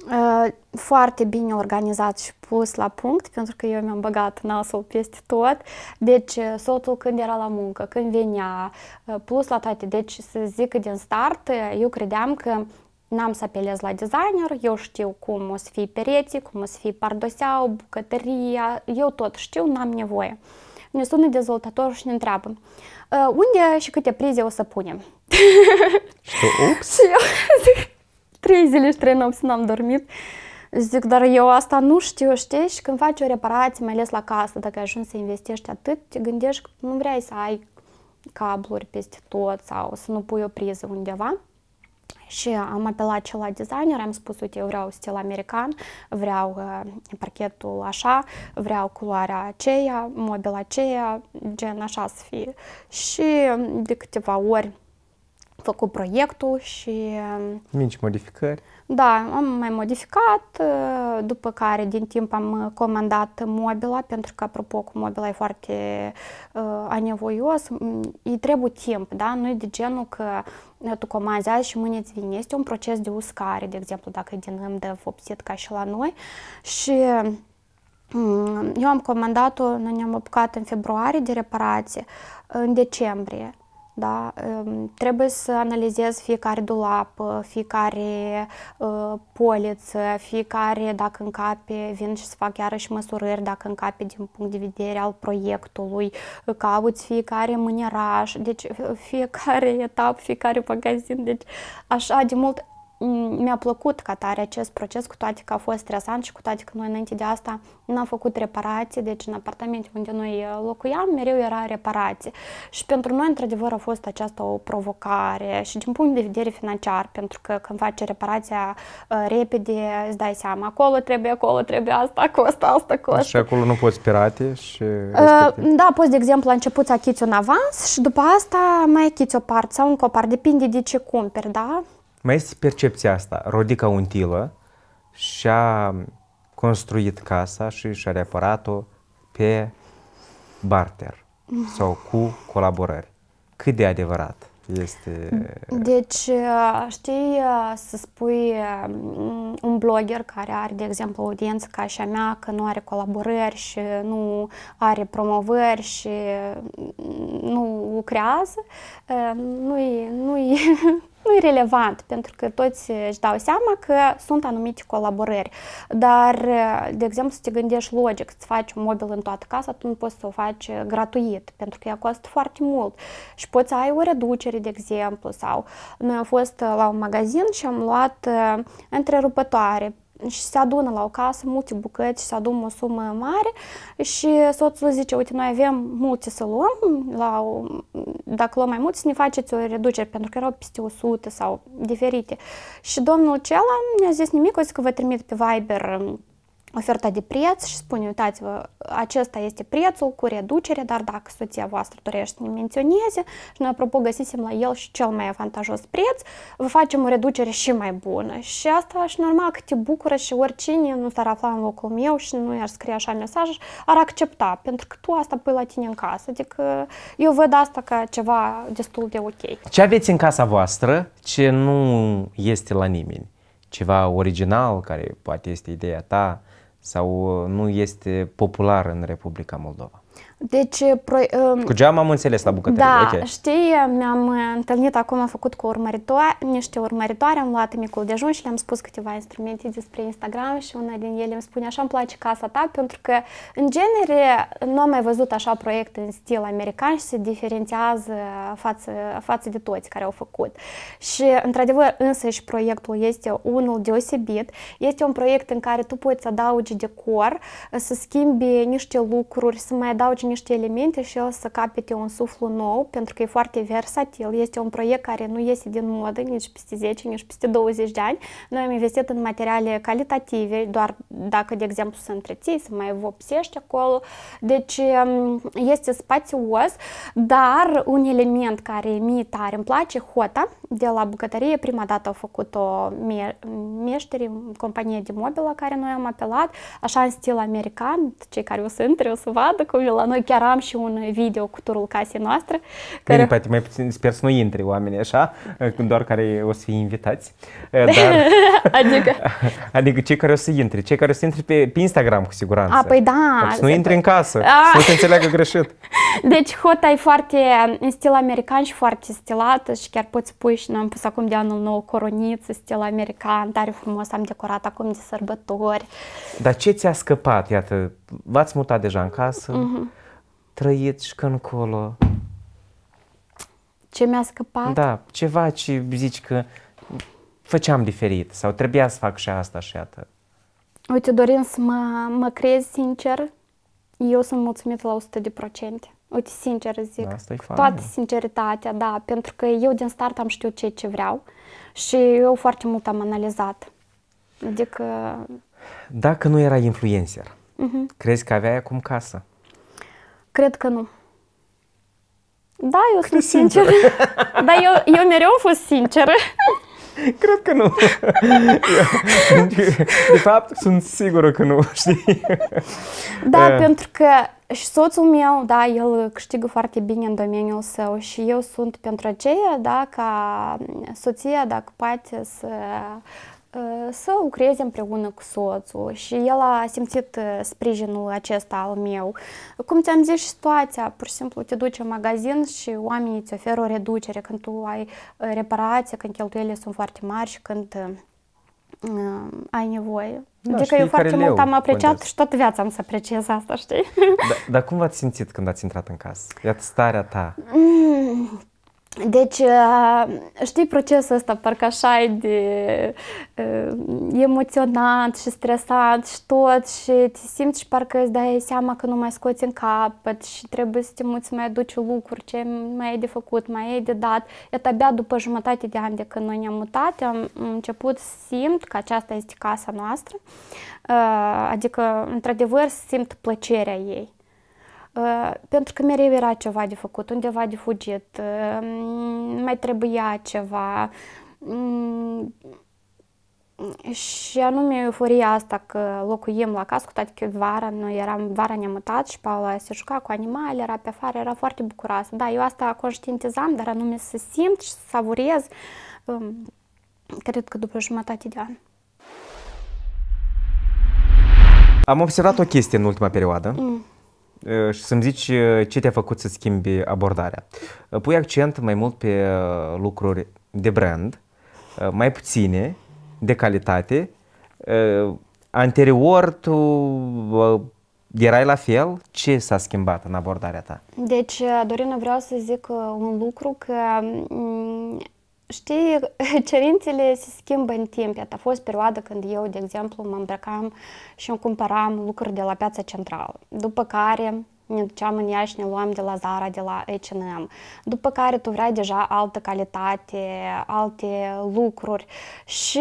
Э, foarte bine organizat și pus la punct, pentru că eu mi-am băgat nasul peste tot. Deci, eh, soțul când era la muncă, când venea, eh, plus la toate. Deci, să zic că din start, eh, eu credeam că n-am să apelez la designer, eu știu cum o să fie pereții, cum o să fie pardoseau, bucătăria, eu tot știu, n-am nevoie. Ne sună dezvoltator și ne întreabă, unde și câte prize o să punem? Și ups! și eu zic, trei zile și trei nopți n-am dormit. Zic, dar eu asta nu știu, știi? Și când faci o reparație, mai ales la casă, dacă ajuns să investești atât, te gândești că nu vrei să ai cabluri peste tot sau să nu pui o priză undeva. Și am apelat și la designer, am spus, uite, eu vreau stil american, vreau uh, parchetul așa, vreau culoarea aceea, mobil aceea, gen așa să fie. Și de câteva ori făcut proiectul și... Mici modificări. Da, am mai modificat, ă, după care din timp am comandat mobila, pentru că, apropo, cu mobila e foarte uh, anevoios, îi trebuie timp, da? Nu e de genul că ă, tu comanzi azi și mâine îți vine. Este un proces de uscare, de exemplu, dacă e din MDF vopsit ca și la noi și... Eu am comandat-o, noi ne-am apucat în februarie de reparație, în decembrie da? Um, trebuie să analizez fiecare dulap, uh, fiecare uh, poliță, fiecare, dacă încape, vin și să fac iarăși măsurări, dacă încape din punct de vedere al proiectului, uh, cauți fiecare mâneraș, deci fiecare etap, fiecare magazin, deci așa de mult mi-a plăcut ca tare acest proces, cu toate că a fost stresant și cu toate că noi înainte de asta n-am făcut reparații, deci în apartamente unde noi uh, locuiam mereu era reparații. Și pentru noi, într-adevăr, a fost aceasta o provocare și din punct de vedere financiar, pentru că când faci reparația uh, repede, îți dai seama, acolo trebuie, acolo trebuie, asta costă, asta costă. Și acolo nu poți pirate și uh, respectiv. Da, poți, de exemplu, la început să achiți un avans și după asta mai achiți o parte sau încă o parte, depinde de ce cumperi, da? mai este percepția asta. Rodica Untilă și-a construit casa și și-a reparat-o pe barter sau cu colaborări. Cât de adevărat este... Deci, uh, știi uh, să spui uh, un blogger care are, de exemplu, audiență ca și a mea, că nu are colaborări și nu are promovări și nu lucrează, nu e, nu e nu e relevant, pentru că toți își dau seama că sunt anumite colaborări. Dar, de exemplu, să te gândești logic, să faci un mobil în toată casa, tu nu poți să o faci uh, gratuit, pentru că ea costă foarte mult. Și poți să ai o reducere, de exemplu, sau noi am fost uh, la un magazin și am luat uh, întrerupătoare și se adună la o casă multe bucăți și se adună o sumă mare și soțul zice, uite, noi avem multe să luăm, la o, dacă luăm mai multe, să ne faceți o reducere, pentru că erau peste 100 sau diferite. Și domnul acela mi a zis nimic, o zic că vă trimit pe Viber oferta de preț și spune, uitați-vă, acesta este prețul cu reducere, dar dacă soția voastră dorește să ne menționeze și noi, apropo, găsisem la el și cel mai avantajos preț, vă facem o reducere și mai bună. Și asta și normal că te bucură și oricine nu s-ar afla în locul meu și nu i-ar scrie așa mesaj, ar accepta, pentru că tu asta pui la tine în casă. Adică eu văd asta ca ceva destul de ok. Ce aveți în casa voastră ce nu este la nimeni? Ceva original care poate este ideea ta, sau uh, nu este popular în Republica Moldova? Deci, pro, uh, um, cu geam am înțeles la bucătărie. Da, okay. știi, mi-am întâlnit acum, am făcut cu urmăritoare, niște urmăritoare, am luat micul dejun și le-am spus câteva instrumente despre Instagram și una din ele îmi spune așa, îmi place casa ta, pentru că, în genere, nu am mai văzut așa proiecte în stil american și se diferențiază față, față de toți care au făcut. Și, într-adevăr, însă și proiectul este unul deosebit. Este un proiect în care tu poți adaugi decor, să schimbi niște lucruri, să mai adaugi niște elemente și el să capete un suflu nou, pentru că e foarte versatil. Este un proiect care nu iese din modă nici peste 10, nici peste 20 de ani. Noi am investit în materiale calitative, doar dacă, de exemplu, să întreții, să mai vopsești acolo. Deci um, este spațios, dar un element care mi tare îmi place, Hota, de la bucătărie, prima dată au făcut-o meșteri, companie de mobilă care noi am apelat, așa în stil american, cei care o să intre o să vadă cum e la noi noi chiar am și un video cu turul casei noastre. Care... Bine, poate mai puțin, sper să nu intri, oamenii așa, doar care o să fie invitați. Eh, dar... adică? adică cei care o să intre, cei care o să intre pe, pe Instagram cu siguranță. A, păi da. Dar să nu exact. intri în casă, A. Ah. să nu te înțeleagă greșit. Deci hota e foarte în stil american și foarte stilată și chiar poți pui și noi am pus acum de anul nou coroniță, stil american, tare frumos, am decorat acum de sărbători. Dar ce ți-a scăpat? Iată, v-ați mutat deja în casă, uh-huh trăit și că încolo. Ce mi-a scăpat? Da, ceva ce zici că făceam diferit sau trebuia să fac și asta și iată. Uite, Dorin, să mă, mă crezi sincer, eu sunt mulțumită la 100%. Uite, sincer zic, da, Asta-i cu toată sinceritatea, da, pentru că eu din start am știut ce, ce vreau și eu foarte mult am analizat. Adică... Dacă nu era influencer, uh-huh. crezi că aveai acum casă? Cred că nu. Da, eu Cred sunt sinceră. sinceră. Dar eu, eu mereu am fost sinceră. Cred că nu. de fapt, sunt sigură că nu, știi? Da, uh. pentru că și soțul meu, da, el câștigă foarte bine în domeniul său și eu sunt pentru aceea, da, ca soția, dacă poate să să lucreze împreună cu soțul și el a simțit sprijinul acesta al meu. Cum ți-am zis și situația, pur și simplu te duci în magazin și oamenii îți oferă o reducere când tu ai reparație, când cheltuielile sunt foarte mari și când uh, ai nevoie. Da, adică eu foarte mult am apreciat pândeți. și toată viața am să apreciez asta, știi? Dar da, cum v-ați simțit când ați intrat în casă? Iată starea ta. Mm, deci, uh, știi, procesul ăsta parcă așa e de uh, emoționat și stresat și tot și te simți și parcă îți dai seama că nu mai scoți în capăt și trebuie să te muți să mai aduci lucruri, ce mai ai de făcut, mai ai de dat. Iată, abia după jumătate de ani de când noi ne-am mutat, am început să simt că aceasta este casa noastră, uh, adică, într-adevăr, simt plăcerea ei. Ă, pentru că mereu era ceva de făcut, undeva de fugit, ă, mai trebuia ceva. Mm, și anume euforia asta că locuim la casă, cu toate că vara, noi eram, vara ne-am și Paula se juca cu animale, era pe afară, era foarte bucuroasă. Da, eu asta conștientizam, dar anume să simt și să savurez, um, cred că după jumătate de an. Am observat o chestie în ultima perioadă. Mm Ă, și să-mi zici ă, ce te-a făcut să schimbi abordarea. Ă, pui accent mai mult pe lucruri de brand, mai puține, de calitate. Anterior tu erai la fel? Ce s-a schimbat în abordarea ta? Deci, Dorina, vreau să zic un lucru că știi, cerințele se schimbă în timp. Iată, a fost perioada când eu, de exemplu, mă îmbrăcam și îmi cumpăram lucruri de la piața centrală. După care ne duceam în Iași, ne luam de la Zara, de la H&M. După care tu vrei deja altă calitate, alte lucruri și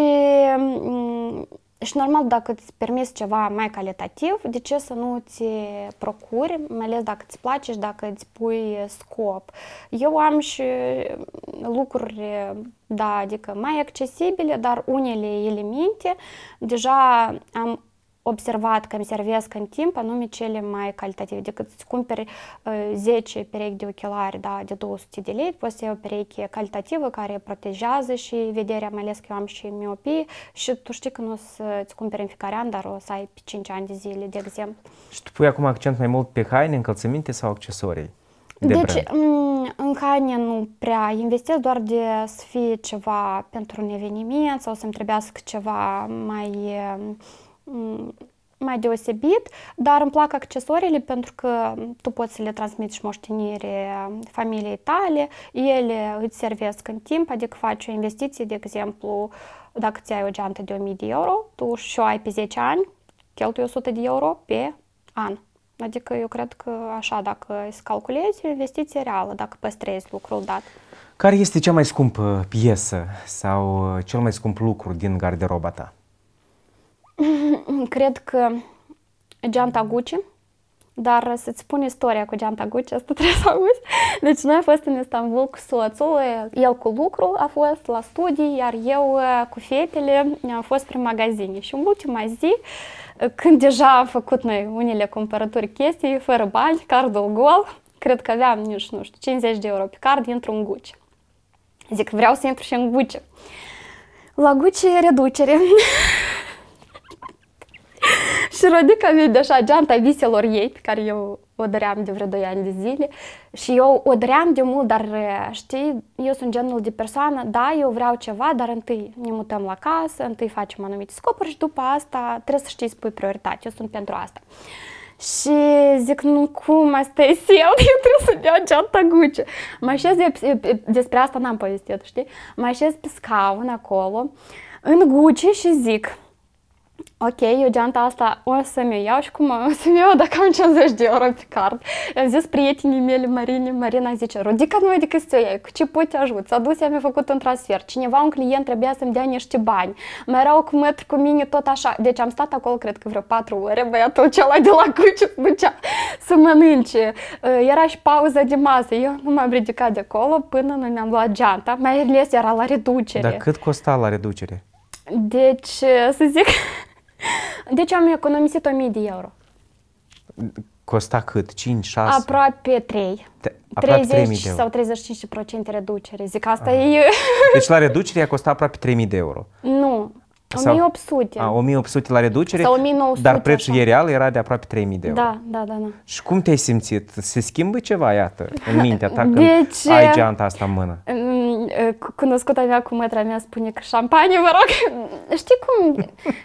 mm, și normal, dacă îți permiți ceva mai calitativ, de ce să nu ți procuri, mai ales dacă îți place și dacă îți pui scop. Eu am și lucruri, da, adică mai accesibile, dar unele elemente deja am observat că îmi servesc în timp anume cele mai calitative. Decât să cumperi uh, 10 perechi de ochelari da, de 200 de lei, poți să iei o pereche calitativă care protejează și vederea, mai ales că eu am și miopie și tu știi că nu o să-ți cumperi în fiecare an, dar o să ai 5 ani de zile, de exemplu. Și tu pui acum accent mai mult pe haine, încălțăminte sau accesorii? De deci, brand. în haine nu prea investesc, doar de să fie ceva pentru un eveniment sau să-mi trebuiască ceva mai uh, mai deosebit, dar îmi plac accesoriile pentru că tu poți să le transmiți și moștenire familiei tale, ele îți servesc în timp, adică faci o investiție, de exemplu, dacă ți-ai o geantă de 1000 de euro, tu și-o ai pe 10 ani, cheltui 100 de euro pe an. Adică eu cred că așa, dacă îți calculezi, investiție reală, dacă păstrezi lucrul dat. Care este cea mai scumpă piesă sau uh, cel mai scump lucru din garderoba ta? cred că geanta Gucci, dar să-ți spun istoria cu geanta Gucci, asta trebuie să auzi. Deci noi am fost în Istanbul cu soțul, el cu lucru a fost la studii, iar eu uh, cu fetele am fost prin magazine. Și în ultima zi, uh, când deja am făcut noi unele cumpărături chestii, fără bani, cardul gol, cred că aveam nici, nu știu, 50 de euro pe card, intru în Gucci. Zic, vreau să intru și în Gucci. La Gucci reducere. și Ronica mi așa geanta viselor ei pe care eu o doream de vreo 2 ani de zile și eu o doream de mult, dar eh, știi, eu sunt genul de persoană, da, eu vreau ceva, dar întâi ne mutăm la casă, întâi facem anumite scopuri și după asta trebuie să știi să pui prioritate, eu sunt pentru asta. Și zic, nu, cum, asta e el, eu trebuie să iau geanta Gucci. Mă așez, eh, despre asta n-am povestit, știi? Mă așez pe scaun acolo, în Gucci și zic, ok, eu geanta asta o să-mi iau și cum o să-mi iau dacă am 50 de euro pe card. Am zis prietenii mele, Marine, Marina zice, Rodica, nu adică să iei, cu ce pot te ajut? S-a dus, i-am făcut un transfer. Cineva, un client, trebuia să-mi dea niște bani. Mai erau cu mătri cu mine, tot așa. Deci am stat acolo, cred că vreo 4 ore, băiatul acela de la cuci ducea să mănânce. Uh, era și pauza de masă. Eu nu m-am ridicat de acolo până nu mi-am luat geanta. Mai ales era la reducere. Dar cât costa la reducere? Deci, uh, să zic, Deci am economisit 1000 de euro. Costa cât? 5, 6? Aproape 3. Te, aproape 30 3 sau 35% reducere. Zic, asta Aha. e... Deci la reducere a costat aproape 3000 de euro. Nu, sau, 1800. A, 1800 la reducere, Sau 1900, dar prețul așa. real era de aproape 3000 de euro. Da, da, da, da. Și cum te-ai simțit? Se schimbă ceva, iată, în mintea ta când deci, ai geanta asta în mână? Э, cunoscuta mea cu mătra mea spune că șampanie, vă rog. Știi cum?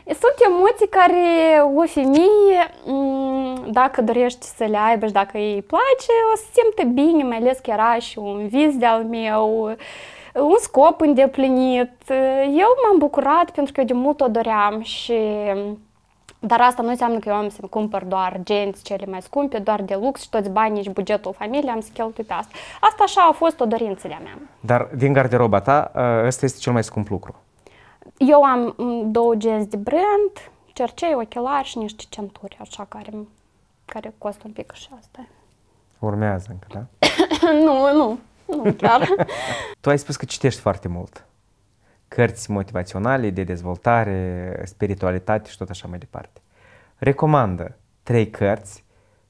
Sunt emoții care o femeie, mm, dacă dorești să le aibă și dacă îi place, o să simte bine, mai ales că era și un vis de-al meu, un scop îndeplinit. Eu m-am bucurat pentru că eu de mult o doream și dar asta nu înseamnă că eu am să-mi cumpăr doar genți cele mai scumpe, doar de lux și toți banii și bugetul familiei am să cheltui pe asta. Asta așa a fost o dorință de-a mea. Dar din garderoba ta, ă, ăsta este cel mai scump lucru? Eu am două genți de brand, cercei, ochelari și niște centuri, așa, care, care costă un pic și asta. Urmează încă, da? nu, nu, nu chiar. tu ai spus că citești foarte mult cărți motivaționale, de dezvoltare, spiritualitate și tot așa mai departe. Recomandă trei cărți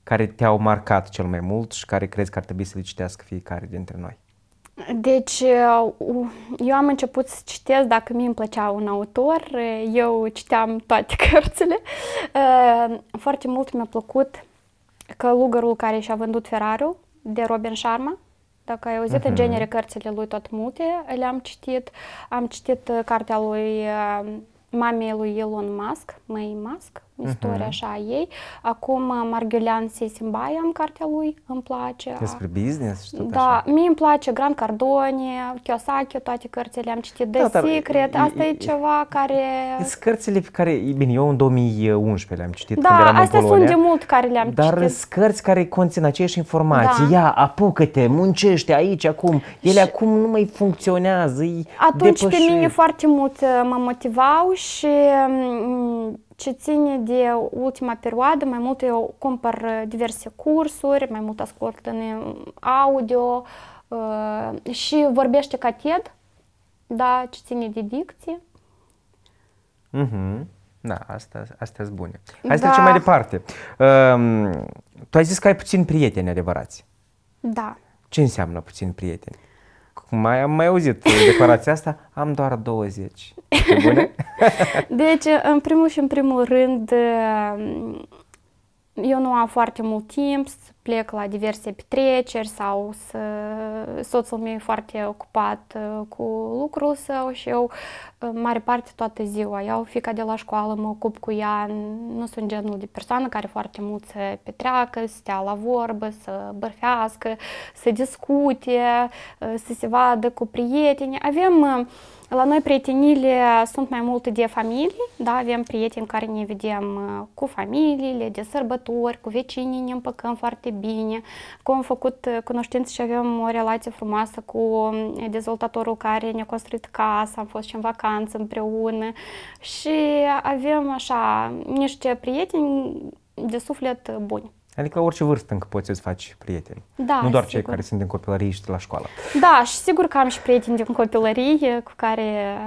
care te-au marcat cel mai mult și care crezi că ar trebui să le citească fiecare dintre noi. Deci, uh, eu am început să citesc dacă mi îmi plăcea un autor. Eu citeam toate cărțile. Uh, foarte mult mi-a plăcut Călugărul care și-a vândut Ferrariul de Robin Sharma. Dacă ai auzit uh-huh. în mhm. genere cărțile lui tot multe, le-am citit. Am citit uh, cartea lui uh, mamei lui Elon Musk, May Musk, istoria uh-huh. Mhm. așa a ei. Acum uh, Margulian, Sisimbai am cartea lui, îmi place. Despre business și tot Da, așa. mie îmi place Grand Cardone, Kiyosaki, toate cărțile am citit, The da, Secret, dar, asta e, e ceva care... Sunt cărțile pe care, bine, eu în 2011 le-am citit da, când eram astea în Polonia, sunt de mult care le-am dar citit. Dar sunt cărți care conțin aceeași informații. Da. Ia, apucă-te, muncește aici, acum. Ele și acum nu mai funcționează, Atunci depășe. pe mine foarte mult uh, mă motivau și um, ce ține de ultima perioadă, mai mult eu cumpăr uh, diverse cursuri, mai mult ascult în uh, audio uh, și vorbește ca TED, da, ce ține de dicție. Mm-hmm. Da, asta, astea sunt bune. Hai să da. trecem mai departe. Um, tu ai zis că ai puțin prieteni adevărați. Da. Ce înseamnă puțin prieteni? mai am mai auzit declarația asta, am doar 20. bune? deci, în primul și în primul rând, eu nu am foarte mult timp să plec la diverse petreceri sau să... soțul meu e foarte ocupat uh, cu lucrul său și eu uh, mare parte toată ziua iau fica de la școală, mă ocup cu ea, nu sunt genul de persoană care foarte mult să petreacă, să stea la vorbă, să bărfească, să discute, uh, să se vadă cu prieteni. Avem la noi prietenile sunt mai multe de familii, da, avem prieteni care ne vedem uh, cu familiile, de sărbători, cu vecinii ne împăcăm foarte bine, cu am făcut uh, cunoștință și avem o relație frumoasă cu um, dezvoltatorul care ne-a construit casa, am fost și în vacanță împreună și avem așa niște prieteni de suflet buni. Adică la orice vârstă încă poți să-ți faci prieteni. Da, nu doar sigur. cei care sunt din copilărie și de la școală. Da, și sigur că am și prieteni din copilărie cu care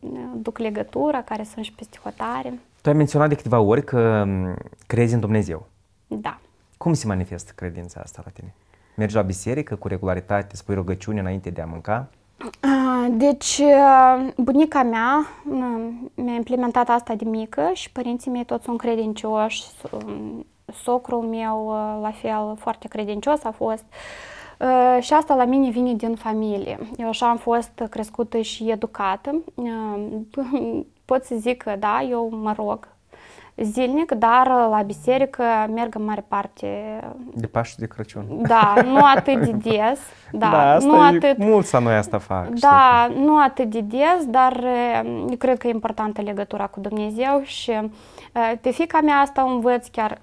uh, duc legătura, care sunt și peste hotare. Tu ai menționat de câteva ori că um, crezi în Dumnezeu. Da. Cum se manifestă credința asta la tine? Mergi la biserică cu regularitate, spui rugăciune înainte de a mânca? Ah, deci, uh, bunica mea uh, mi-a implementat asta de mică și părinții mei toți sunt credincioși, um, socrul meu, uh, la fel, foarte credincios a fost. Uh, și asta la mine vine din familie. Eu așa am fost crescută și educată. Uh, pot să zic că da, eu mă rog zilnic, dar la biserică merg în mare parte... De Paște de Crăciun. Da, nu atât de des. Da, da asta nu atât... mult să noi asta fac. Da, știi? nu atât de des, dar cred că e importantă legătura cu Dumnezeu și uh, pe fica mea asta o învăț chiar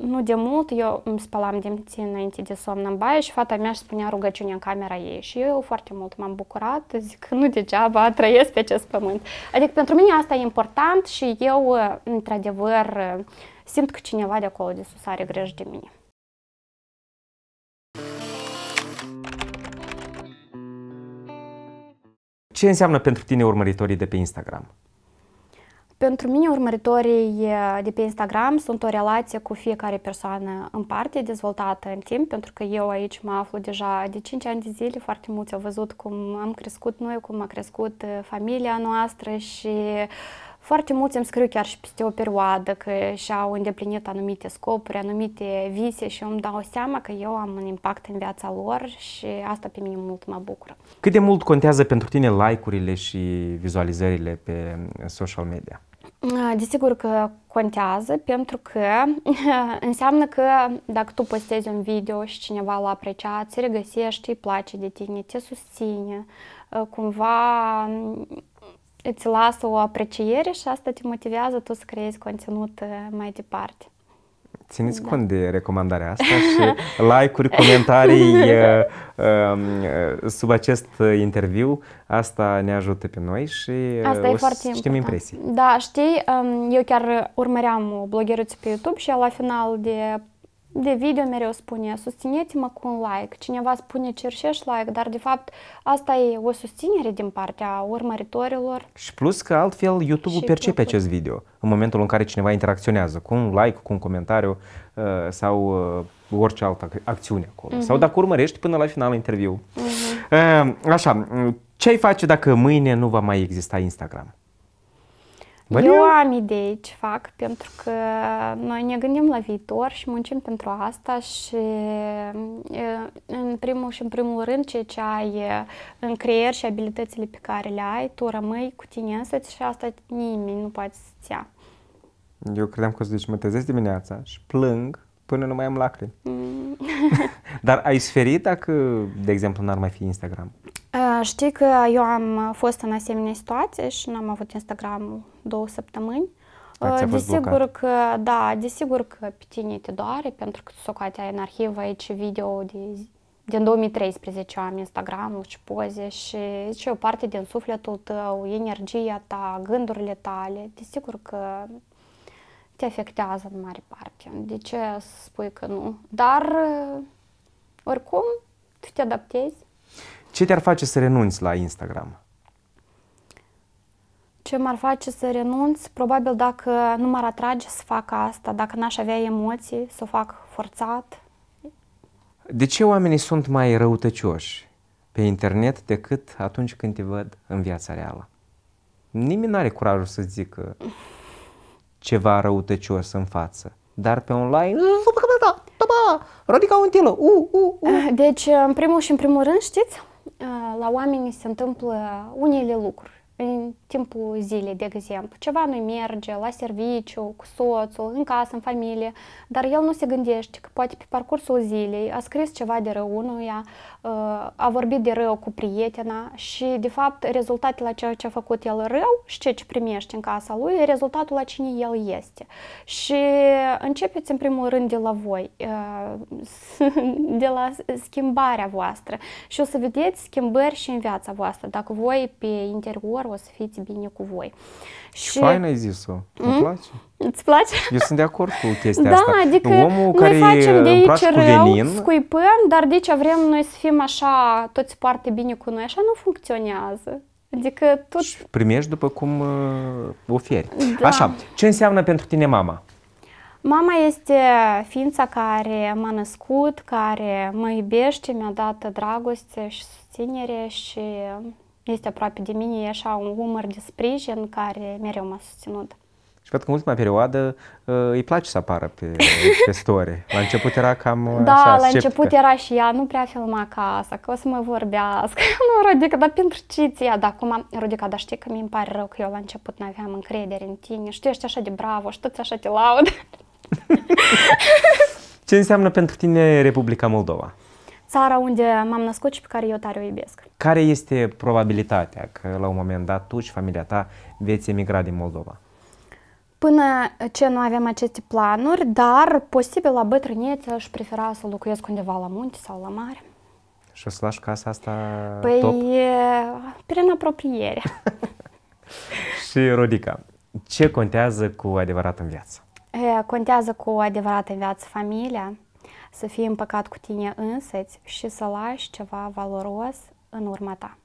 nu de mult, eu îmi spălam dinții înainte de somn în baie și fata mea își spunea rugăciunea în camera ei și eu foarte mult m-am bucurat, zic nu degeaba trăiesc pe acest pământ. Adică pentru mine asta e important și eu, într-adevăr, simt că cineva de acolo de sus are grijă de mine. Ce înseamnă pentru tine urmăritorii de pe Instagram? Pentru mine, urmăritorii eh, de pe Instagram sunt o relație cu fiecare persoană în parte, dezvoltată în timp, pentru că eu aici mă aflu deja de 5 ani de zile, foarte mulți au văzut cum am crescut noi, cum a crescut eh, familia noastră și foarte mulți îmi scriu chiar și peste o perioadă că și-au îndeplinit anumite scopuri, anumite vise și eu îmi dau seama că eu am un impact în viața lor și asta pe mine mult mă bucură. Cât de mult contează pentru tine like-urile și vizualizările pe eh, social media? Ah, desigur că contează pentru că înseamnă că dacă tu postezi un video și cineva l-a apreciat, se regăsește, îi place de tine, te susține, ah, cumva îți lasă o apreciere și asta te motivează tu să creezi conținut ah, mai departe. Țineți da. cont de recomandarea asta și like-uri, comentarii uh, da. um, uh, sub acest interviu. Asta ne ajută pe noi și uh, asta o e foarte știm important. impresii. Da, știi, um, eu chiar urmăream o blogheruță pe YouTube și la final de de video mereu spune, susțineți-mă cu un like. Cineva spune, cerșești like, dar de fapt asta e o susținere din partea urmăritorilor. Și plus că altfel YouTube-ul percepe plăcut. acest video în momentul în care cineva interacționează cu un like, cu un comentariu uh, sau uh, orice altă acțiune acolo. Uh-huh. Sau mhm. dacă urmărești până la final interviu. Mhm. Uh-huh. Așa, ce ai face dacă mâine nu va mai exista Instagram? Bani Eu am idei ce fac, pentru că noi ne gândim la viitor și muncim pentru asta și în primul și în primul rând ceea ce ai în creier și abilitățile pe care le ai, tu rămâi cu tine însăți și asta nimeni nu poate să-ți ia. Eu credeam că o să zici, mă trezesc dimineața și plâng până nu mai am lacrimi. Mm. Dar ai sferit dacă, de exemplu, n-ar mai fi Instagram? Știi că eu am fost în asemenea situație și n-am avut Instagram două săptămâni. Ă, desigur că, da, desigur că pe tine te doare pentru că socate ai în arhivă aici video de, din 2013 am Instagram și poze și zice o parte din sufletul tău, energia ta, gândurile tale. Desigur că te afectează în mare parte. De ce spui că nu? Dar, oricum, tu te adaptezi ce te-ar face să renunți la Instagram? Ce m-ar face să renunț? Probabil dacă nu m-ar atrage să fac asta, dacă n-aș avea emoții, să o fac forțat. De ce oamenii sunt mai răutăcioși pe internet decât atunci când te văd în viața reală? Nimeni nu are curajul să zică ceva răutăcios în față, dar pe online... Da, Rodica Untilă! Deci, în primul și în primul rând, știți, la oameni se întâmplă unele lucruri în timpul zilei, de exemplu. Ceva nu merge la serviciu, cu soțul, în casă, în familie, dar el nu se gândește că poate pe parcursul zilei a scris ceva de rău unuia, a vorbit de rău cu prietena și, de fapt, rezultatul la ceea ce a făcut el rău și ceea ce primești în casa lui e rezultatul la cine el este. Și începeți, în primul rând, de la voi, uh, de la schimbarea voastră și o să vedeți schimbări și în viața voastră, dacă voi pe interior o să fiți bine cu voi. Și... Fain ai zis-o, îmi mm? place. Îți place? Eu sunt de acord cu chestia da, asta. Da, adică Omul care noi facem de aici rău, venin... scuipăm, dar de ce vrem noi să fim așa, toți foarte bine cu noi, așa nu funcționează. Adică tot... Și primești după cum uh, oferi. Da. Așa, ce înseamnă pentru tine mama? Mama este ființa care m-a născut, care mă iubește, mi-a dat dragoste și susținere și este aproape de mine, e așa un umăr de sprijin care mereu m-a susținut cred că în ultima perioadă uh, îi place să apară pe, pe story. La început era cam Da, așa, la început era și ea, nu prea filma acasă, că o să mă vorbească. nu, Rodica, dar pentru ce ți Dar acum, Rodica, dar știi că mi e pare rău că eu la început nu aveam încredere în tine. Știi, ești așa de bravo, știi, așa te laud. ce înseamnă pentru tine Republica Moldova? țara unde m-am născut și pe care eu tare o iubesc. Care este probabilitatea că la un moment dat tu și familia ta veți emigra din Moldova? Până ce nu avem aceste planuri, dar posibil la bătrânețe aș prefera să locuiesc undeva la munte sau la mare. Și o să lași casa asta Păi, top? prin apropiere. și, Rodica, ce contează cu adevărat în viață? E, contează cu adevărat în viață familia, să fii împăcat cu tine însăți și să lași ceva valoros în urma ta.